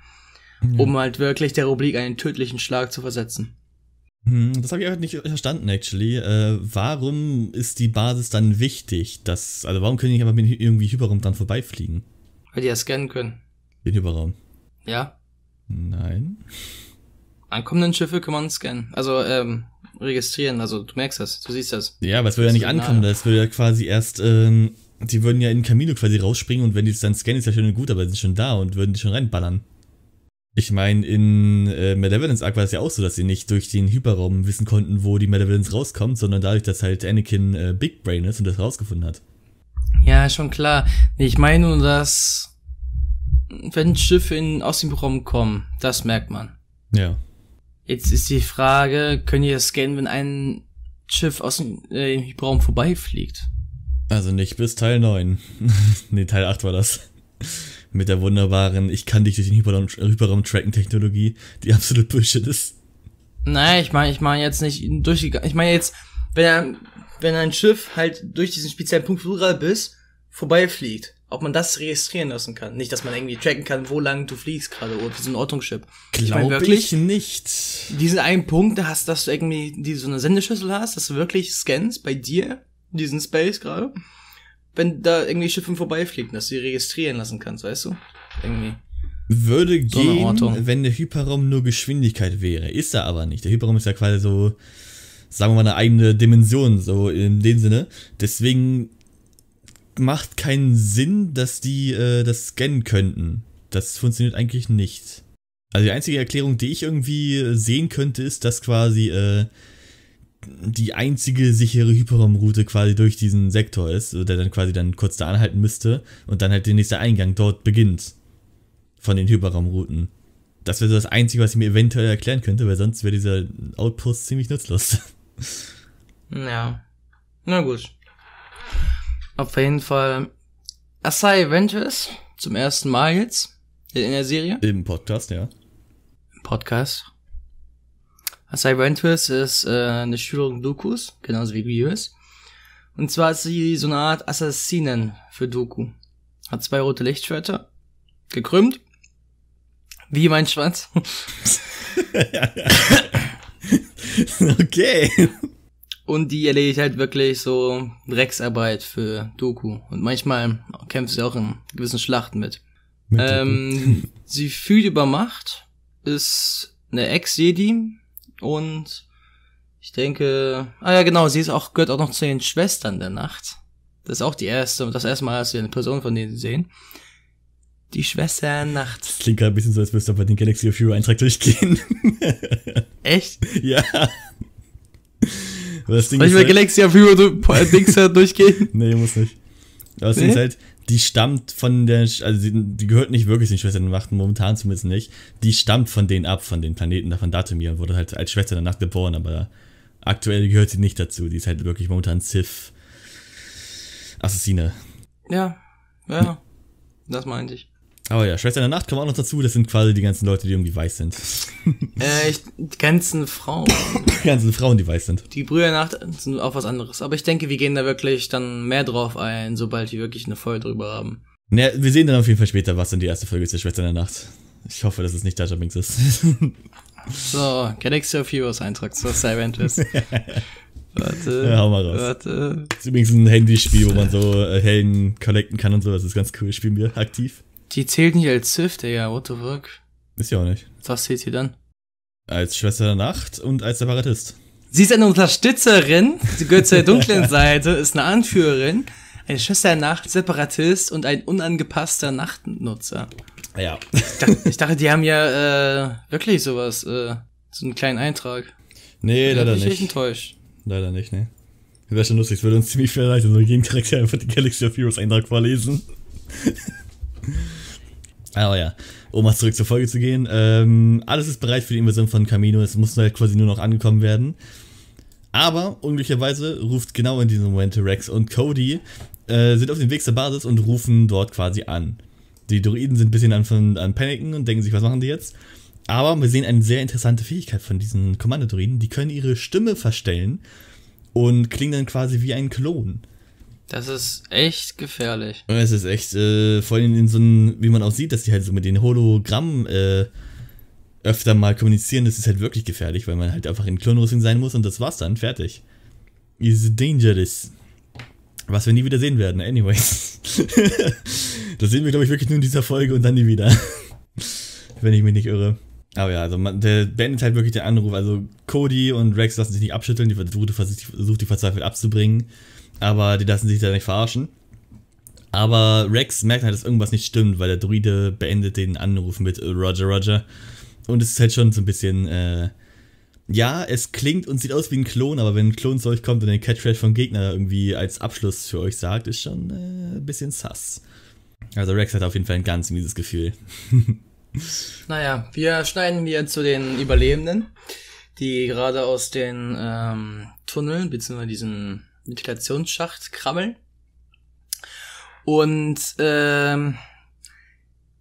Speaker 2: Ja. Um halt wirklich der Republik einen tödlichen Schlag zu versetzen.
Speaker 1: Hm, das habe ich einfach nicht verstanden, actually. Äh, warum ist die Basis dann wichtig? Dass, also warum können die nicht einfach mit irgendwie Hyperraum dann vorbeifliegen?
Speaker 2: Weil die ja scannen können. Den Hyperraum. Ja.
Speaker 1: Nein.
Speaker 2: Ankommenden Schiffe kann man scannen. Also, ähm, registrieren. Also, du merkst das. Du siehst das. Ja, aber es würde ja nicht also, ankommen.
Speaker 1: Das würde ja quasi erst, ähm, die würden ja in Camino quasi rausspringen und wenn die es dann scannen, ist ja schön und gut, aber sind schon da und würden die schon reinballern. Ich meine, in äh, Malevolence Arc war es ja auch so, dass sie nicht durch den Hyperraum wissen konnten, wo die Malevolence rauskommt, sondern dadurch, dass halt Anakin äh, Big Brain ist und das rausgefunden hat.
Speaker 2: Ja, schon klar. Ich meine nur, dass wenn Schiffe in, aus dem Raum kommen, das merkt man. Ja. Jetzt ist die Frage, können die das scannen, wenn ein Schiff aus
Speaker 1: dem äh, Hyperraum vorbeifliegt? Also nicht bis Teil 9. nee, Teil 8 war das. Mit der wunderbaren Ich kann dich durch den Hyperraum, Hyperraum tracken Technologie, die absolut Bullshit ist.
Speaker 2: Nein, ich meine, ich meine jetzt nicht durchgegangen. Ich meine jetzt, wenn er, wenn ein Schiff halt durch diesen speziellen Punkt, wo du gerade bist, vorbeifliegt, ob man das registrieren lassen kann. Nicht, dass man irgendwie tracken kann, wo lang du fliegst gerade oder für so ein Ortungschip. Glaube ich, mein, ich nicht. Diesen einen Punkt hast, dass du irgendwie die, so eine Sendeschüssel hast, dass du wirklich scannst bei dir diesen Space gerade, wenn da irgendwie Schiffe vorbeifliegen, dass du die registrieren lassen kannst, weißt du? Irgendwie.
Speaker 1: Würde so gehen, wenn der Hyperraum nur Geschwindigkeit wäre. Ist er aber nicht. Der Hyperraum ist ja quasi so, sagen wir mal, eine eigene Dimension, so in dem Sinne. Deswegen macht keinen Sinn, dass die äh, das scannen könnten. Das funktioniert eigentlich nicht. Also die einzige Erklärung, die ich irgendwie sehen könnte, ist, dass quasi äh, die einzige sichere Hyperraumroute quasi durch diesen Sektor ist, der dann quasi dann kurz da anhalten müsste und dann halt der nächste Eingang dort beginnt. Von den Hyperraumrouten. Das wäre so das Einzige, was ich mir eventuell erklären könnte, weil sonst wäre dieser Outpost ziemlich nutzlos.
Speaker 2: Ja. Na gut. Auf jeden Fall Asai Ventures zum ersten Mal jetzt in der Serie.
Speaker 1: Im Podcast, ja.
Speaker 2: Im Podcast. Asai Ventures ist äh, eine Schülerin Dokus, genauso wie Grievous. Und zwar ist sie so eine Art Assassinen für Doku. Hat zwei rote Lichtschwerter, gekrümmt, wie mein Schwanz. okay. Und die erledigt halt wirklich so Drecksarbeit für Doku. Und manchmal kämpft sie auch in gewissen Schlachten mit. mit ähm, sie fühlt über Macht, ist eine Ex-Jedi und ich denke, ah ja genau, sie ist auch, gehört auch noch zu den Schwestern der Nacht. Das ist auch die erste, das erste Mal, dass wir eine Person von denen sehen. Die Schwestern Nacht.
Speaker 1: Das klingt gerade ein bisschen so, als würdest du bei den Galaxy of Hero Eintrag durchgehen. Echt? Ja. Das Ding Soll ich mal halt, Galaxy of Hero Dings halt durchgehen? Nee, muss nicht. Aber das nee? Ding ist halt, die stammt von der, also die, die gehört nicht wirklich den Schwestern der Nacht, momentan zumindest nicht. Die stammt von denen ab, von den Planeten, davon Datumir wurde halt als Schwester der Nacht geboren, aber aktuell gehört sie nicht dazu. Die ist halt wirklich momentan Sith. Assassine.
Speaker 2: Ja, ja. Das meinte ich.
Speaker 1: Aber oh ja, Schwester in der Nacht kommen auch noch dazu. Das sind quasi die ganzen Leute, die irgendwie weiß sind.
Speaker 2: äh, ich, die ganzen Frauen.
Speaker 1: die ganzen Frauen, die weiß sind.
Speaker 2: Die Brüder Nacht sind auch was anderes. Aber ich denke, wir gehen da wirklich dann mehr drauf ein, sobald wir wirklich eine Folge drüber haben.
Speaker 1: Naja, wir sehen dann auf jeden Fall später, was in die erste Folge ist der Schwester in der Nacht. Ich hoffe, dass es nicht Jaja Binks ist.
Speaker 2: so, Galaxy of Heroes Eintrag zur Silent ist. Warte. Ja, hau mal raus. Warte.
Speaker 1: Das ist übrigens ein Handyspiel, wo man so äh, Helden collecten kann und so. Das ist ganz cool. Spielen wir aktiv. Die zählt nicht als Sith, Digga, what the fuck? Ist ja auch nicht. Was zählt sie dann? Als Schwester der Nacht und als Separatist. Sie ist eine Unterstützerin, sie gehört zur dunklen
Speaker 2: Seite, ist eine Anführerin, eine Schwester der Nacht, Separatist und ein unangepasster Nachtnutzer. Ja. Ich dachte, ich dachte die haben ja äh, wirklich sowas, äh, so einen kleinen Eintrag. Nee, leider nicht. Ich bin enttäuscht.
Speaker 1: Leider nicht, ne. Wäre schon lustig, es würde uns ziemlich viel leid, wenn wir ein Charakter einfach den Galaxy of Heroes Eintrag vorlesen. Aber ja, um mal zurück zur Folge zu gehen. Ähm, alles ist bereit für die Invasion von Camino. Es muss halt quasi nur noch angekommen werden. Aber unglücklicherweise ruft genau in diesem Moment Rex und Cody äh, sind auf dem Weg zur Basis und rufen dort quasi an. Die Droiden sind ein bisschen an, an Paniken und denken sich, was machen die jetzt? Aber wir sehen eine sehr interessante Fähigkeit von diesen Kommandodroiden. Die können ihre Stimme verstellen und klingen dann quasi wie ein Klon. Das ist echt gefährlich. Es ist echt, äh, vor allem in so einem, wie man auch sieht, dass die halt so mit den Hologrammen äh, öfter mal kommunizieren, das ist halt wirklich gefährlich, weil man halt einfach in Klonrüstung sein muss und das war's dann, fertig. Is dangerous. Was wir nie wieder sehen werden, anyways. das sehen wir, glaube ich, wirklich nur in dieser Folge und dann nie wieder. Wenn ich mich nicht irre. Aber ja, also man, der beendet halt wirklich den Anruf. Also Cody und Rex lassen sich nicht abschütteln, die Route versucht, versucht die verzweifelt abzubringen. Aber die lassen sich da nicht verarschen. Aber Rex merkt halt, dass irgendwas nicht stimmt, weil der Druide beendet den Anruf mit Roger Roger. Und es ist halt schon so ein bisschen, äh, ja, es klingt und sieht aus wie ein Klon, aber wenn ein Klon zu euch kommt und den Catchphrase vom Gegner irgendwie als Abschluss für euch sagt, ist schon äh, ein bisschen sass. Also Rex hat auf jeden Fall ein ganz mieses Gefühl.
Speaker 2: naja, wir schneiden wir zu den Überlebenden, die gerade aus den ähm, Tunneln beziehungsweise diesen Ventilationsschacht krabbeln. Und ähm,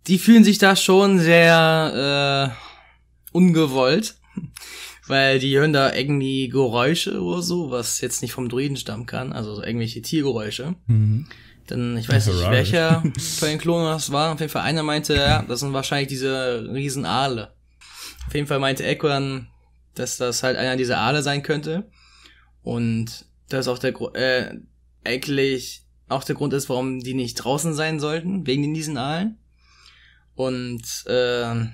Speaker 2: die fühlen sich da schon sehr äh, ungewollt, weil die hören da irgendwie Geräusche oder so, was jetzt nicht vom Druiden stammen kann, also irgendwelche Tiergeräusche. Mhm. Dann, ich weiß nicht, welcher von den Klonen das war. Auf jeden Fall einer meinte, ja, das sind wahrscheinlich diese riesen Aale. Auf jeden Fall meinte Echo dann, dass das halt einer dieser Aale sein könnte. Und das auch der äh, eigentlich auch der Grund ist, warum die nicht draußen sein sollten, wegen den Aalen. Und äh,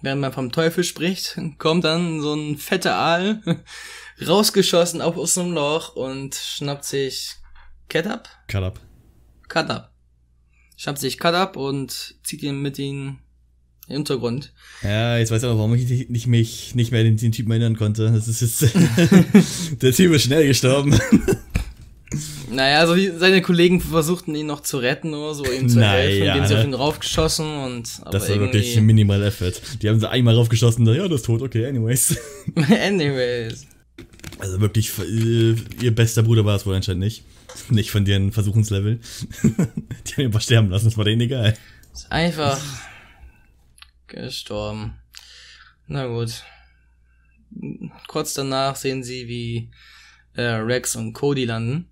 Speaker 2: während man vom Teufel spricht, kommt dann so ein fetter Aal rausgeschossen auf aus einem Loch und schnappt sich Ketchup. Kadab. Kadab. Schnappt sich Kadab und zieht ihn mit ihnen im Hintergrund.
Speaker 1: Ja, jetzt weiß ich aber, warum ich nicht, mich, nicht mehr den, den Typen erinnern konnte. Das ist jetzt. der Typ ist schnell gestorben.
Speaker 2: Naja, also seine Kollegen versuchten ihn noch zu retten oder so, ihm zu naja, helfen, indem sie auf ne? ihn raufgeschossen und. Aber das war wirklich
Speaker 1: minimal Effort. Die haben sie einmal raufgeschossen, dann, ja, das ist tot, okay, anyways. anyways. Also wirklich, äh, ihr bester Bruder war es wohl anscheinend nicht. Nicht von deren Versuchenslevel. Die haben ihn aber sterben lassen, das war denen egal. Ist
Speaker 2: einfach gestorben. Na gut. Kurz danach sehen sie, wie äh, Rex und Cody landen.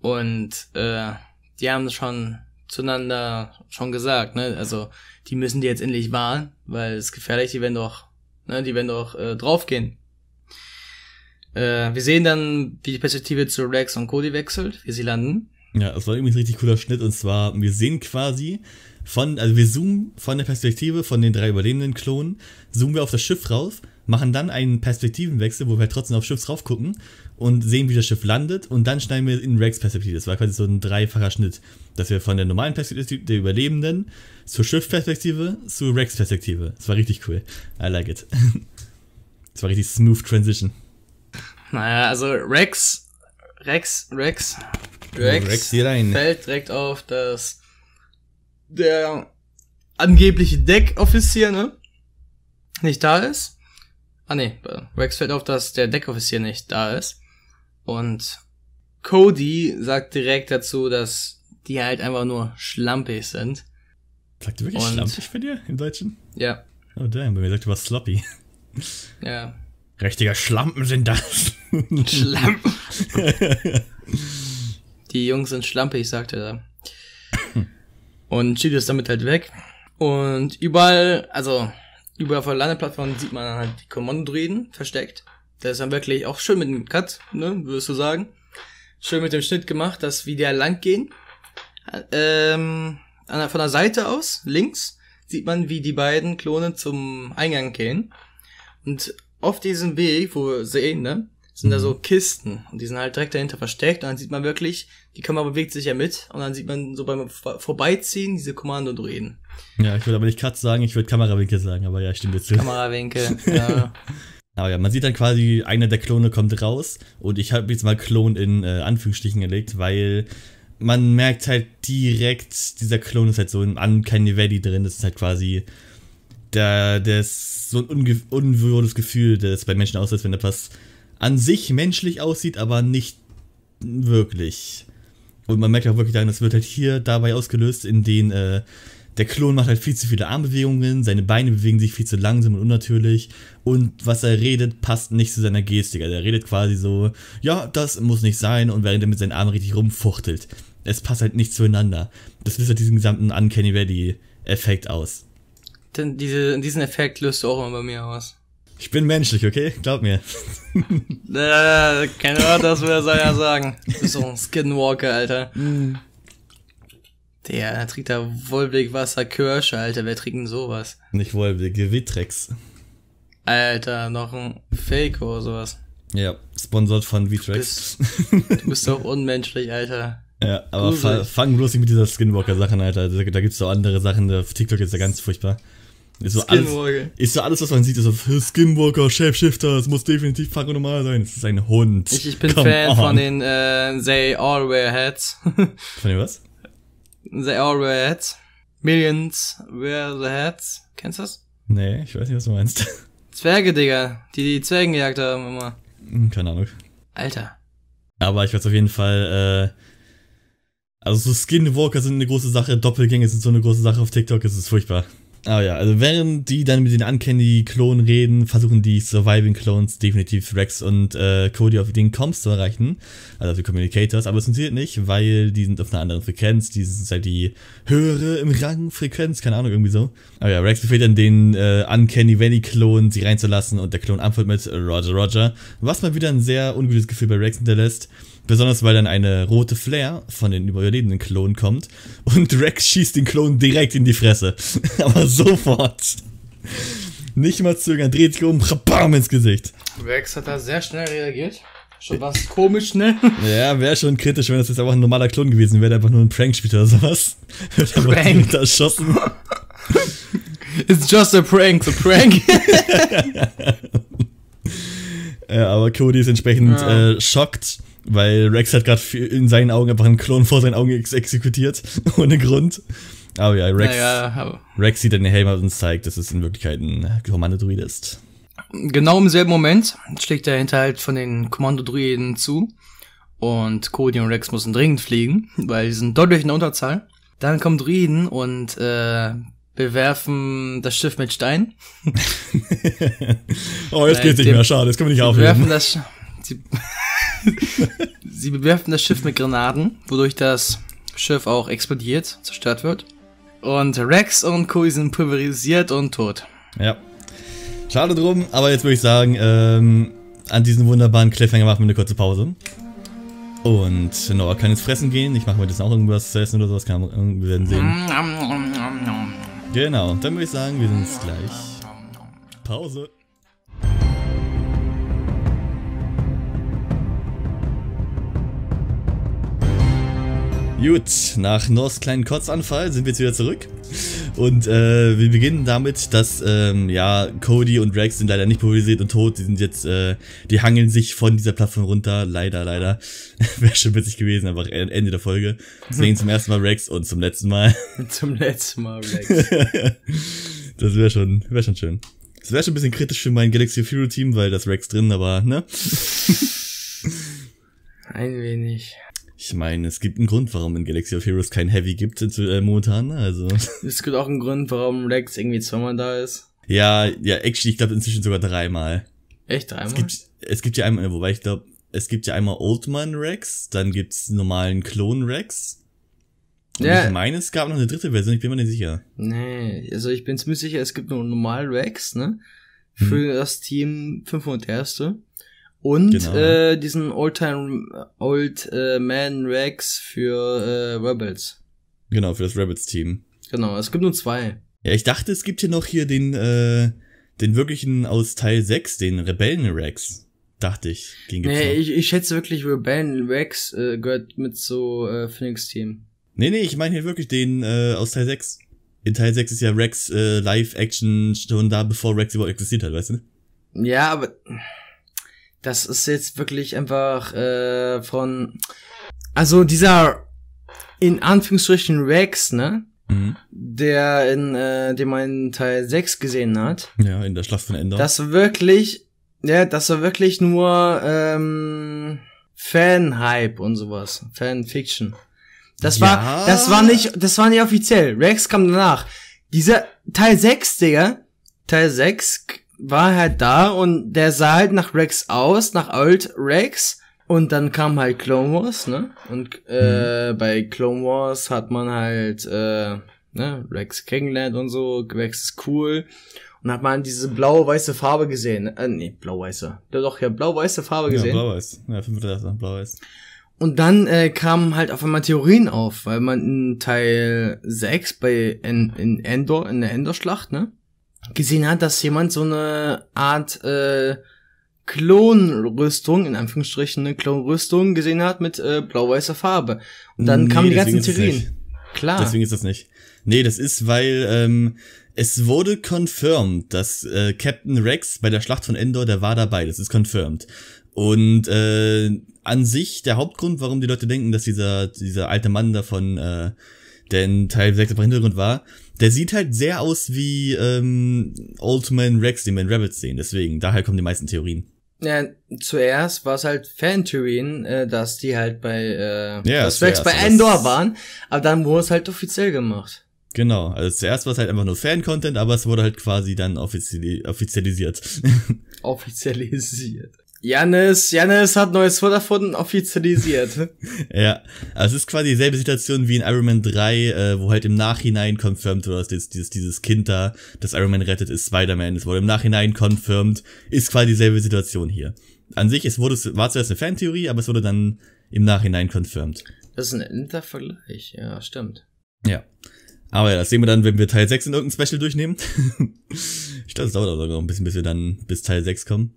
Speaker 2: Und äh, die haben schon zueinander schon gesagt, ne? Also die müssen die jetzt endlich warnen, weil es gefährlich, die werden doch, ne, die werden doch äh, draufgehen. Äh, wir sehen dann, wie die Perspektive zu Rex und Cody wechselt, wie sie landen.
Speaker 1: Ja, das war irgendwie ein richtig cooler Schnitt und zwar, wir sehen quasi, von, also wir zoomen von der Perspektive von den drei überlebenden Klonen, zoomen wir auf das Schiff rauf, machen dann einen Perspektivenwechsel, wo wir trotzdem aufs Schiff rauf gucken und sehen, wie das Schiff landet und dann schneiden wir in Rex Perspektive. Das war quasi so ein dreifacher Schnitt, dass wir von der normalen Perspektive der Überlebenden zur Schiffperspektive zu Rex Perspektive. Das war richtig cool. I like it. Das war richtig smooth Transition.
Speaker 2: Naja, also Rex, Rex, Rex, Rex, Rex fällt direkt auf das der angebliche Deckoffizier, ne? Nicht da ist. Ah ne, Rex fällt auf, dass der Deckoffizier nicht da ist. Und Cody sagt direkt dazu, dass die halt einfach nur schlampig
Speaker 1: sind. Sagt er wirklich Und, schlampig bei dir im Deutschen? Ja. Oh damn, bei mir sagt er was sloppy. Ja. Richtiger Schlampen sind das. Schlampen.
Speaker 2: die Jungs sind schlampig, sagt er da. Und Chile ist damit halt weg. Und überall, also überall auf der Landeplattform sieht man halt die Kommandodroiden versteckt. Das ist dann wirklich auch schön mit dem Cut, ne, würdest du sagen. Schön mit dem Schnitt gemacht, dass wir die halt lang gehen. Ähm, von der Seite aus, links, sieht man, wie die beiden Klone zum Eingang gehen. Und auf diesem Weg, wo wir sehen, ne, sind mhm. da so Kisten und die sind halt direkt dahinter versteckt und dann sieht man wirklich, die Kamera bewegt sich ja mit und dann sieht man so beim Vorbeiziehen diese kommando drehen.
Speaker 1: Ja, ich würde aber nicht Katz sagen, ich würde Kamerawinkel sagen, aber ja, ich stimme dir zu. Kamerawinkel, ja. Aber ja, man sieht dann quasi, einer der Klone kommt raus und ich habe jetzt mal Klon in äh, Anführungsstrichen gelegt, weil man merkt halt direkt, dieser Klon ist halt so im Uncanny Valley drin, das ist halt quasi der, der ist so ein unge unwürdiges Gefühl, das bei Menschen aussetzt, wenn etwas an sich menschlich aussieht, aber nicht wirklich. Und man merkt auch wirklich daran, das wird halt hier dabei ausgelöst, in den äh, der Klon macht halt viel zu viele Armbewegungen, seine Beine bewegen sich viel zu langsam und unnatürlich und was er redet, passt nicht zu seiner Gestik. Also er redet quasi so, ja, das muss nicht sein und während er mit seinen Armen richtig rumfuchtelt. Es passt halt nicht zueinander. Das löst halt diesen gesamten Uncanny Valley Effekt aus.
Speaker 2: Denn diese, diesen Effekt löst du auch immer bei mir aus.
Speaker 1: Ich bin menschlich, okay? Glaub mir.
Speaker 2: äh, keine Ahnung, das würde er ja sagen. Das ist so ein Skinwalker, Alter. Mm. Der trinkt da Wollblick Wasser Kirsche, Alter. Wer trinkt denn sowas?
Speaker 1: Nicht Wollblick, Vitrex.
Speaker 2: Alter, noch ein Fake oder sowas.
Speaker 1: Ja, sponsert von Vitrex.
Speaker 2: Du bist, doch unmenschlich, Alter. Ja, aber fa
Speaker 1: fang bloß nicht mit dieser Skinwalker-Sachen, Alter. Da, da gibt's doch andere Sachen. Der TikTok ist ja ganz furchtbar. Ist so, alles, ist so alles, was man sieht, ist so Skinwalker, Shapeshifter, es muss definitiv paranormal sein. Es ist ein Hund. Ich, ich bin Come Fan on. von
Speaker 2: den äh, They All Wear Hats. von den was? They All Wear Hats. Millions Wear the Hats. Kennst du das?
Speaker 1: Nee, ich weiß nicht, was du meinst.
Speaker 2: Zwerge, Digga, die die Zwergen gejagt haben immer. Hm, keine Ahnung. Alter.
Speaker 1: Aber ich weiß auf jeden Fall, äh, also so Skinwalker sind eine große Sache, Doppelgänge sind so eine große Sache auf TikTok, es ist furchtbar. Ah ja, also während die dann mit den Uncanny-Klonen reden, versuchen die Surviving-Clones definitiv Rex und äh, Cody auf den Comms zu erreichen, also auf die Communicators, aber es funktioniert nicht, weil die sind auf einer anderen Frequenz, die sind halt die höhere im Rang Frequenz, keine Ahnung, irgendwie so. Aber ja, Rex befehlt dann den äh, Uncanny venny klon sie reinzulassen und der Klon antwortet mit Roger Roger, was mal wieder ein sehr ungutes Gefühl bei Rex hinterlässt. Besonders weil dann eine rote Flair von den überlebenden Klonen kommt und Rex schießt den Klon direkt in die Fresse. Aber sofort. Nicht mal zögern, dreht sich um, bam ins Gesicht.
Speaker 2: Rex hat da sehr schnell reagiert. Schon was komisch, ne?
Speaker 1: Ja, wäre schon kritisch, wenn das jetzt einfach ein normaler Klon gewesen wäre, der einfach nur ein Prank spielt oder sowas. Prank. erschossen. It's just a prank, the prank. ja, aber Cody ist entsprechend ja. äh, schockt weil Rex hat gerade in seinen Augen einfach einen Klon vor seinen Augen ex exekutiert, ohne Grund. Aber ja, Rex, naja, aber Rex sieht dann den Helm und zeigt, dass es in Wirklichkeit ein Kommandodruid ist.
Speaker 2: Genau im selben Moment schlägt der Hinterhalt von den Kommandodruiden zu und Cody und Rex müssen dringend fliegen, weil sie sind deutlich in der Unterzahl. Dann kommen Druiden und äh, bewerfen das Schiff mit Stein.
Speaker 1: oh, jetzt geht's nicht mehr, schade, jetzt können wir nicht aufheben. Bewerfen das,
Speaker 2: Sie, sie bewerfen das Schiff mit Granaten, wodurch das Schiff auch explodiert, zerstört wird. Und Rex und Co. sind pulverisiert und tot.
Speaker 1: Ja. Schade drum, aber jetzt würde ich sagen, ähm, an diesen wunderbaren Cliffhanger machen wir eine kurze Pause. Und Noah kann jetzt fressen gehen. Ich mache mir jetzt auch irgendwas zu essen oder sowas. Kann, wir werden sehen. genau, dann würde ich sagen, wir sehen uns gleich. Pause. Gut, nach Nors kleinen Kotzanfall sind wir jetzt wieder zurück. Und äh, wir beginnen damit, dass ähm, ja Cody und Rex sind leider nicht pulverisiert und tot. Die sind jetzt, äh, die hangeln sich von dieser Plattform runter. Leider, leider. Wäre schon witzig gewesen, einfach Ende der Folge. Deswegen zum ersten Mal Rex und zum letzten Mal.
Speaker 2: zum letzten Mal Rex.
Speaker 1: das wäre schon, wär schon schön. Das wäre schon ein bisschen kritisch für mein Galaxy of Hero Team, weil das Rex drin, aber ne?
Speaker 2: ein wenig.
Speaker 1: Ich meine, es gibt einen Grund, warum in Galaxy of Heroes kein Heavy gibt äh, momentan, also.
Speaker 2: Es gibt auch einen Grund, warum Rex irgendwie zweimal da ist.
Speaker 1: Ja, ja, actually, ich glaube inzwischen sogar dreimal. Echt dreimal? Es gibt, es gibt ja einmal, wobei ich glaube, es gibt ja einmal Oldman Rex, dann gibt's normalen Klon Rex. Und ja. ich meine, es gab noch eine dritte Version, ich bin mir nicht sicher.
Speaker 2: Nee, also ich bin ziemlich sicher, es gibt nur normal Rex, ne? Für hm. das Team 501.
Speaker 1: Und genau. äh, diesen
Speaker 2: Old Time Old äh, Man Rex für äh, Rebels.
Speaker 1: Genau, für das Rebels-Team.
Speaker 2: Genau, es gibt nur zwei.
Speaker 1: Ja, ich dachte, es gibt hier noch hier den, äh, den wirklichen aus Teil 6, den Rebellen-Rex. Dachte ich. Den gibt's nee, noch.
Speaker 2: ich, ich schätze wirklich, Rebellen-Rex äh, gehört mit so äh, Phoenix-Team.
Speaker 1: Nee, nee, ich meine hier wirklich den äh, aus Teil 6. In Teil 6 ist ja Rex äh, Live-Action schon da, bevor Rex überhaupt existiert hat, weißt du? Ne?
Speaker 2: Ja, aber das ist jetzt wirklich einfach äh, von. Also dieser in Anführungsstrichen Rex, ne? Mhm. Der in äh, dem man Teil 6 gesehen hat.
Speaker 1: Ja, in der Schlacht von Ender. Das
Speaker 2: wirklich, ja, das war wirklich nur ähm, Fan-Hype und sowas. Fan-Fiction. Das ja. war, das war nicht, das war nicht offiziell. Rex kam danach. Dieser Teil 6, Digga, Teil 6 war halt da und der sah halt nach Rex aus, nach Old Rex. Und dann kam halt Clone Wars, ne? Und äh, mhm. bei Clone Wars hat man halt äh, ne, Rex kennengelernt und so, Rex ist cool. Und hat man diese blau-weiße Farbe gesehen. Ne? Äh, nee, blau-weiße. Doch, ja, blau-weiße Farbe gesehen. Ja,
Speaker 1: blau-weiß. Ja, fünfte blau-weiß.
Speaker 2: Und dann äh, kamen halt auf einmal Theorien auf, weil man in Teil 6 bei in, in Endor, in der Endor-Schlacht, ne? gesehen hat, dass jemand so eine Art äh, Klonrüstung, in Anführungsstrichen eine Klonrüstung gesehen hat mit äh, blau-weißer Farbe. Und dann nee, kamen die ganzen Theorien. Klar. Deswegen ist
Speaker 1: das nicht. Nee, das ist, weil ähm, es wurde confirmed, dass äh, Captain Rex bei der Schlacht von Endor, der war dabei. Das ist confirmed. Und äh, an sich der Hauptgrund, warum die Leute denken, dass dieser, dieser alte Mann davon, äh, der in Teil 6 im Hintergrund war, der sieht halt sehr aus wie ähm, Old Man Rex, den wir in Rabbits sehen. Deswegen, daher kommen die meisten Theorien.
Speaker 2: Ja, zuerst war es halt Fan-Theorien, äh, dass die halt bei äh, ja, dass Rex bei Endor waren,
Speaker 1: aber dann wurde es halt offiziell gemacht. Genau, also zuerst war es halt einfach nur Fan-Content, aber es wurde halt quasi dann offiziell offizialisiert.
Speaker 2: offizialisiert. Janis, Janis hat neues Vodafone offizialisiert.
Speaker 1: ja, also es ist quasi dieselbe Situation wie in Iron Man 3, äh, wo halt im Nachhinein confirmed wurde, dass dieses, dieses Kind da, das Iron Man rettet, ist Spider-Man. Es wurde im Nachhinein confirmed, ist quasi dieselbe Situation hier. An sich, es wurde, war zuerst eine Fantheorie, aber es wurde dann im Nachhinein confirmed.
Speaker 2: Das ist ein netter Vergleich, ja, stimmt.
Speaker 1: Ja. Aber ja, das sehen wir dann, wenn wir Teil 6 in irgendeinem Special durchnehmen. ich glaube, es dauert aber noch ein bisschen, bis wir dann bis Teil 6 kommen.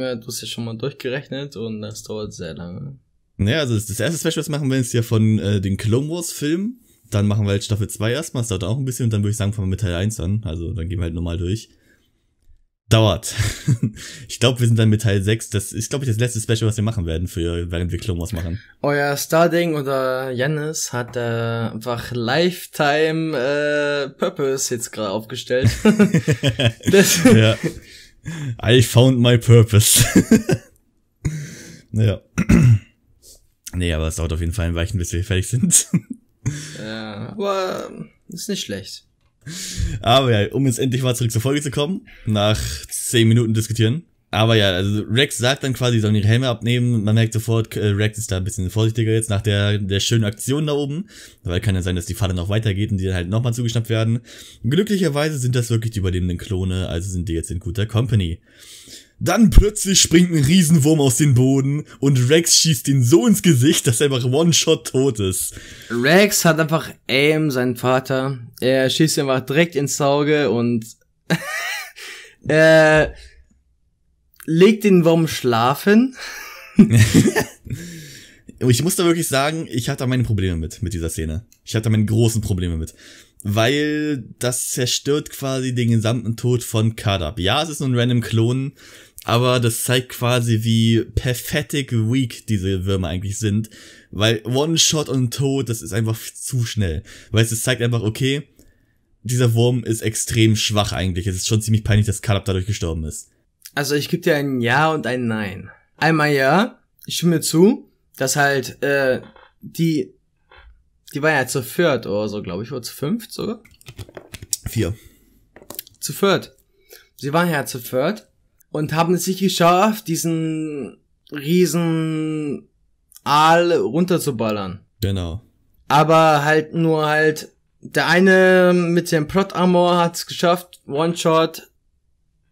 Speaker 2: Ja, du hast ja schon mal durchgerechnet und das dauert sehr lange.
Speaker 1: Naja, also das erste Special, was wir machen wir jetzt ja von äh, den Clone Wars Filmen. Dann machen wir halt Staffel 2 erstmal, das dauert auch ein bisschen und dann würde ich sagen, fangen wir mit Teil 1 an. Also dann gehen wir halt nochmal durch. Dauert. ich glaube, wir sind dann mit Teil 6. Das ist, glaube ich, das letzte Special, was wir machen werden, für, während wir Clone Wars machen.
Speaker 2: Euer Starding oder Janis hat äh, einfach Lifetime äh, Purpose jetzt gerade aufgestellt.
Speaker 1: ja. I found my purpose. naja. nee, aber es dauert auf jeden Fall ein Weichen, bis wir fertig sind.
Speaker 2: ja, aber ähm, ist nicht schlecht.
Speaker 1: Aber ja, um jetzt endlich mal zurück zur Folge zu kommen, nach zehn Minuten diskutieren. Aber ja, also Rex sagt dann quasi, sie sollen ihre Helme abnehmen. Man merkt sofort, äh, Rex ist da ein bisschen vorsichtiger jetzt nach der, der schönen Aktion da oben. Weil kann ja sein, dass die Falle noch weitergeht und die dann halt nochmal zugeschnappt werden. Glücklicherweise sind das wirklich die überlebenden Klone, also sind die jetzt in guter Company. Dann plötzlich springt ein Riesenwurm aus dem Boden und Rex schießt ihn so ins Gesicht, dass er einfach One-Shot tot ist. Rex hat einfach Aim, seinen Vater.
Speaker 2: Er schießt ihn einfach direkt ins Auge und äh,
Speaker 1: leg den Wurm schlafen. ich muss da wirklich sagen, ich hatte meine Probleme mit, mit dieser Szene. Ich hatte meine großen Probleme mit. Weil das zerstört quasi den gesamten Tod von Kadab. Ja, es ist nur ein random Klon, aber das zeigt quasi, wie pathetic weak diese Würmer eigentlich sind. Weil One-Shot und Tod, das ist einfach zu schnell. Weil es zeigt einfach, okay, dieser Wurm ist extrem schwach eigentlich. Es ist schon ziemlich peinlich, dass Kalab dadurch gestorben ist.
Speaker 2: Also ich gebe dir ein Ja und ein Nein. Einmal ja, ich stimme zu, dass halt äh, die die war ja zu viert oder so, glaube ich, oder zu fünft sogar. Vier. Zu viert. Sie waren ja zu viert und haben es nicht geschafft, diesen riesen Aal runterzuballern. Genau. Aber halt nur halt, der eine mit dem Plot Armor hat es geschafft, One Shot,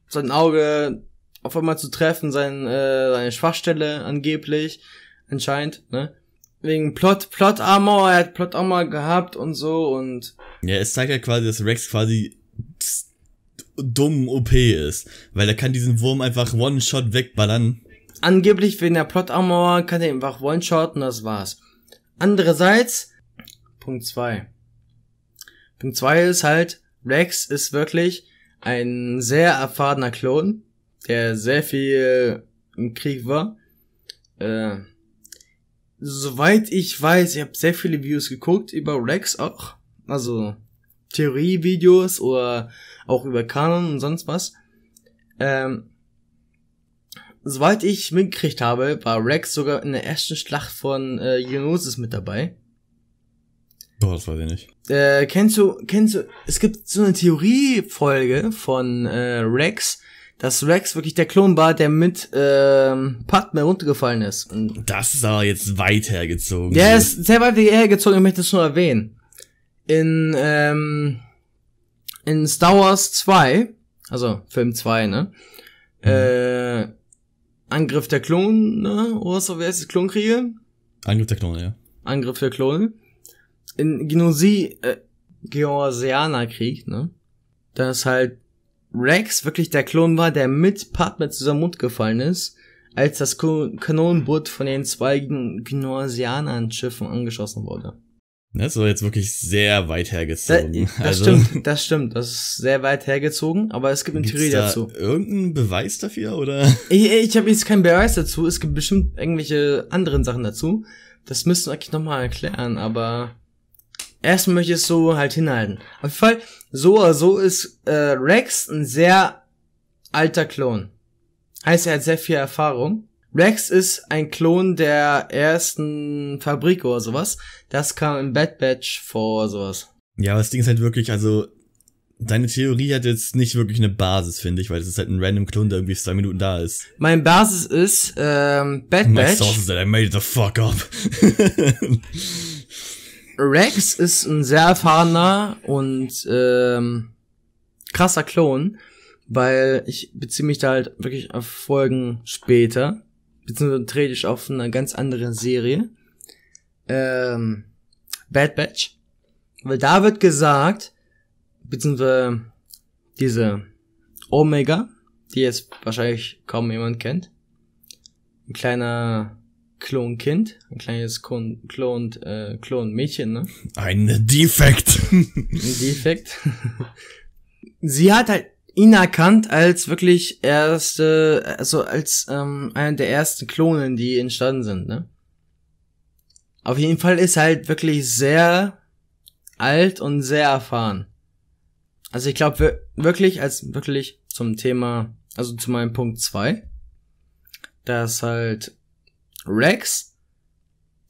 Speaker 2: sein Auge auf einmal zu treffen, sein, äh, seine Schwachstelle angeblich, anscheinend, ne? Wegen Plot, Plot Armor, er hat Plot Armor gehabt und so und.
Speaker 1: Ja, es zeigt ja quasi, dass Rex quasi dumm OP ist, weil er kann diesen Wurm einfach One-Shot wegballern.
Speaker 2: Angeblich wegen der Plot Armor kann er einfach One-Shot und das war's. Andererseits, Punkt zwei. Punkt zwei ist halt, Rex ist wirklich ein sehr erfahrener Klon, der sehr viel im Krieg war. Äh, soweit ich weiß, ich habe sehr viele Videos geguckt über Rex auch. Also Theorievideos oder auch über Kanon und sonst was. Ähm, soweit ich mitgekriegt habe, war Rex sogar in der ersten Schlacht von äh, Genosis mit dabei.
Speaker 1: Oh, das weiß ich nicht.
Speaker 2: Äh, kennst du, kennst du, es gibt so eine Theoriefolge von äh, Rex, dass Rex wirklich der Klon war, der mit ähm, Padme runtergefallen ist.
Speaker 1: das ist aber jetzt weit hergezogen. Ja, ist
Speaker 2: sehr weit hergezogen, ich möchte es nur erwähnen. In, ähm, in Star Wars 2, also Film 2, ne? Mhm. Äh, Angriff der Klone, ne? oder so, wer ist das? Klonkriege?
Speaker 1: Angriff der Klone, ja.
Speaker 2: Angriff der Klone. In Genosi, äh, Krieg, ne? Da ist halt Rex wirklich der Klon war, der mit Padme zusammen Mund gefallen ist, als das Kanonenboot von den zwei Gnosianern Schiffen angeschossen wurde.
Speaker 1: Das ist jetzt wirklich sehr weit hergezogen. Das, das also,
Speaker 2: stimmt, das stimmt. Das ist sehr weit hergezogen, aber es gibt eine Theorie da dazu.
Speaker 1: Irgendeinen Beweis dafür,
Speaker 2: oder? Ich, ich habe jetzt keinen Beweis dazu. Es gibt bestimmt irgendwelche anderen Sachen dazu. Das müssen wir eigentlich nochmal erklären, aber erstmal möchte ich es so halt hinhalten. Auf jeden Fall, so oder so ist äh, Rex ein sehr alter Klon. Heißt, er hat sehr viel Erfahrung. Rex ist ein Klon der ersten Fabrik oder sowas. Das kam im Bad Batch vor oder sowas.
Speaker 1: Ja, aber das Ding ist halt wirklich, also deine Theorie hat jetzt nicht wirklich eine Basis, finde ich, weil es ist halt ein random Klon, der irgendwie zwei Minuten da ist.
Speaker 2: Mein Basis ist ähm, Bad My Batch. My sources
Speaker 1: that I made the fuck up.
Speaker 2: Rex ist ein sehr erfahrener und ähm, krasser Klon, weil ich beziehe mich da halt wirklich auf Folgen später, beziehungsweise trete ich auf eine ganz andere Serie, ähm, Bad Batch, weil da wird gesagt, beziehungsweise diese Omega, die jetzt wahrscheinlich kaum jemand kennt, ein kleiner Klonkind, ein kleines Klon, Klon, äh, Klonmädchen, ne? Ein Defekt. ein Defekt. Sie hat halt ihn erkannt als wirklich erste, also als ähm, einer der ersten Klonen, die entstanden sind, ne? Auf jeden Fall ist er halt wirklich sehr alt und sehr erfahren. Also ich glaube wirklich, als wirklich zum Thema, also zu meinem Punkt zwei, dass halt Rex,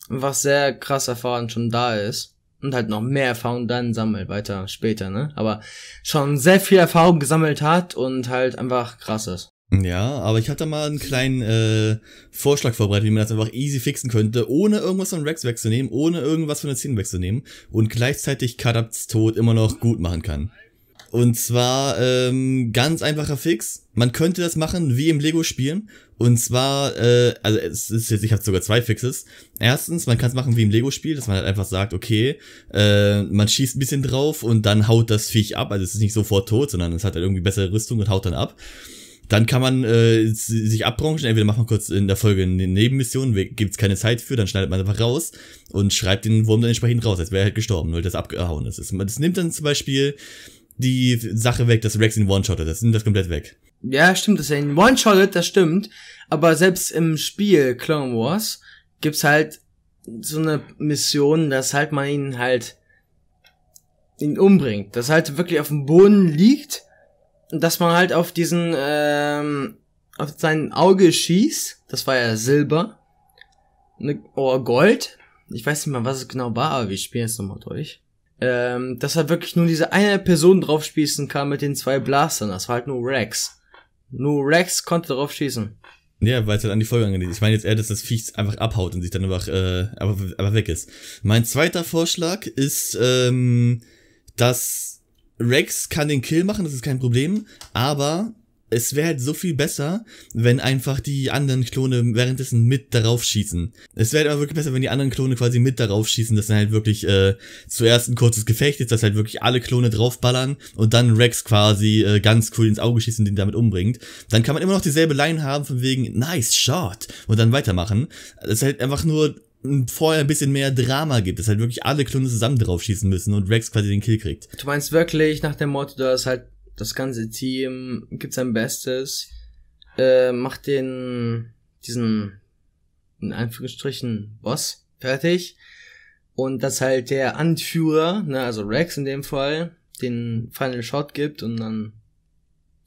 Speaker 2: was sehr krass erfahren schon da ist und halt noch mehr Erfahrung dann sammelt weiter später, ne? Aber schon sehr viel Erfahrung gesammelt hat und halt einfach krass ist.
Speaker 1: Ja, aber ich hatte mal einen kleinen äh, Vorschlag vorbereitet, wie man das einfach easy fixen könnte, ohne irgendwas von Rex wegzunehmen, ohne irgendwas von den Szenen wegzunehmen und gleichzeitig Kadabs Tod immer noch gut machen kann. Und zwar ähm, ganz einfacher Fix. Man könnte das machen wie im Lego-Spielen. Und zwar, äh, also es ist jetzt, ich habe sogar zwei Fixes. Erstens, man kann es machen wie im Lego-Spiel, dass man halt einfach sagt, okay, äh, man schießt ein bisschen drauf und dann haut das Viech ab. Also es ist nicht sofort tot, sondern es hat halt irgendwie bessere Rüstung und haut dann ab. Dann kann man äh, sich abbranchen, entweder macht man kurz in der Folge eine Nebenmission, gibt's keine Zeit für, dann schneidet man einfach raus und schreibt den Wurm dann entsprechend raus, als wäre er halt gestorben, weil das abgehauen ist. Das nimmt dann zum Beispiel die Sache weg, dass Rex ihn one-shottet. Das nimmt das komplett weg.
Speaker 2: Ja, stimmt, dass er ihn one-shottet, das stimmt. Aber selbst im Spiel Clone Wars gibt's halt so eine Mission, dass halt man ihn halt ihn umbringt. Dass er halt wirklich auf dem Boden liegt und dass man halt auf diesen, ähm, auf sein Auge schießt. Das war ja Silber. Ne, oh, Gold. Ich weiß nicht mal, was es genau war, aber wir spielen jetzt nochmal durch ähm, dass halt wirklich nur diese eine Person draufschießen kann mit den zwei Blastern. Das war halt nur Rex. Nur Rex konnte drauf schießen.
Speaker 1: Ja, weil es halt an die Folge angelegt ist. Ich meine jetzt eher, dass das Viech einfach abhaut und sich dann einfach, äh, aber, aber weg ist. Mein zweiter Vorschlag ist, ähm, dass Rex kann den Kill machen, das ist kein Problem, aber es wäre halt so viel besser, wenn einfach die anderen Klone währenddessen mit darauf schießen. Es wäre halt aber wirklich besser, wenn die anderen Klone quasi mit darauf schießen, dass dann halt wirklich äh, zuerst ein kurzes Gefecht ist, dass halt wirklich alle Klone draufballern und dann Rex quasi äh, ganz cool ins Auge schießt und den damit umbringt. Dann kann man immer noch dieselbe Line haben von wegen nice shot und dann weitermachen. Das ist halt einfach nur hm, vorher ein bisschen mehr Drama gibt, dass halt wirklich alle Klone zusammen draufschießen müssen und Rex quasi den Kill kriegt.
Speaker 2: Du meinst wirklich nach dem Motto, dass halt das ganze Team gibt sein Bestes, äh, macht den, diesen, in Anführungsstrichen, Boss fertig. Und dass halt der Anführer, ne, also Rex in dem Fall, den Final Shot gibt und dann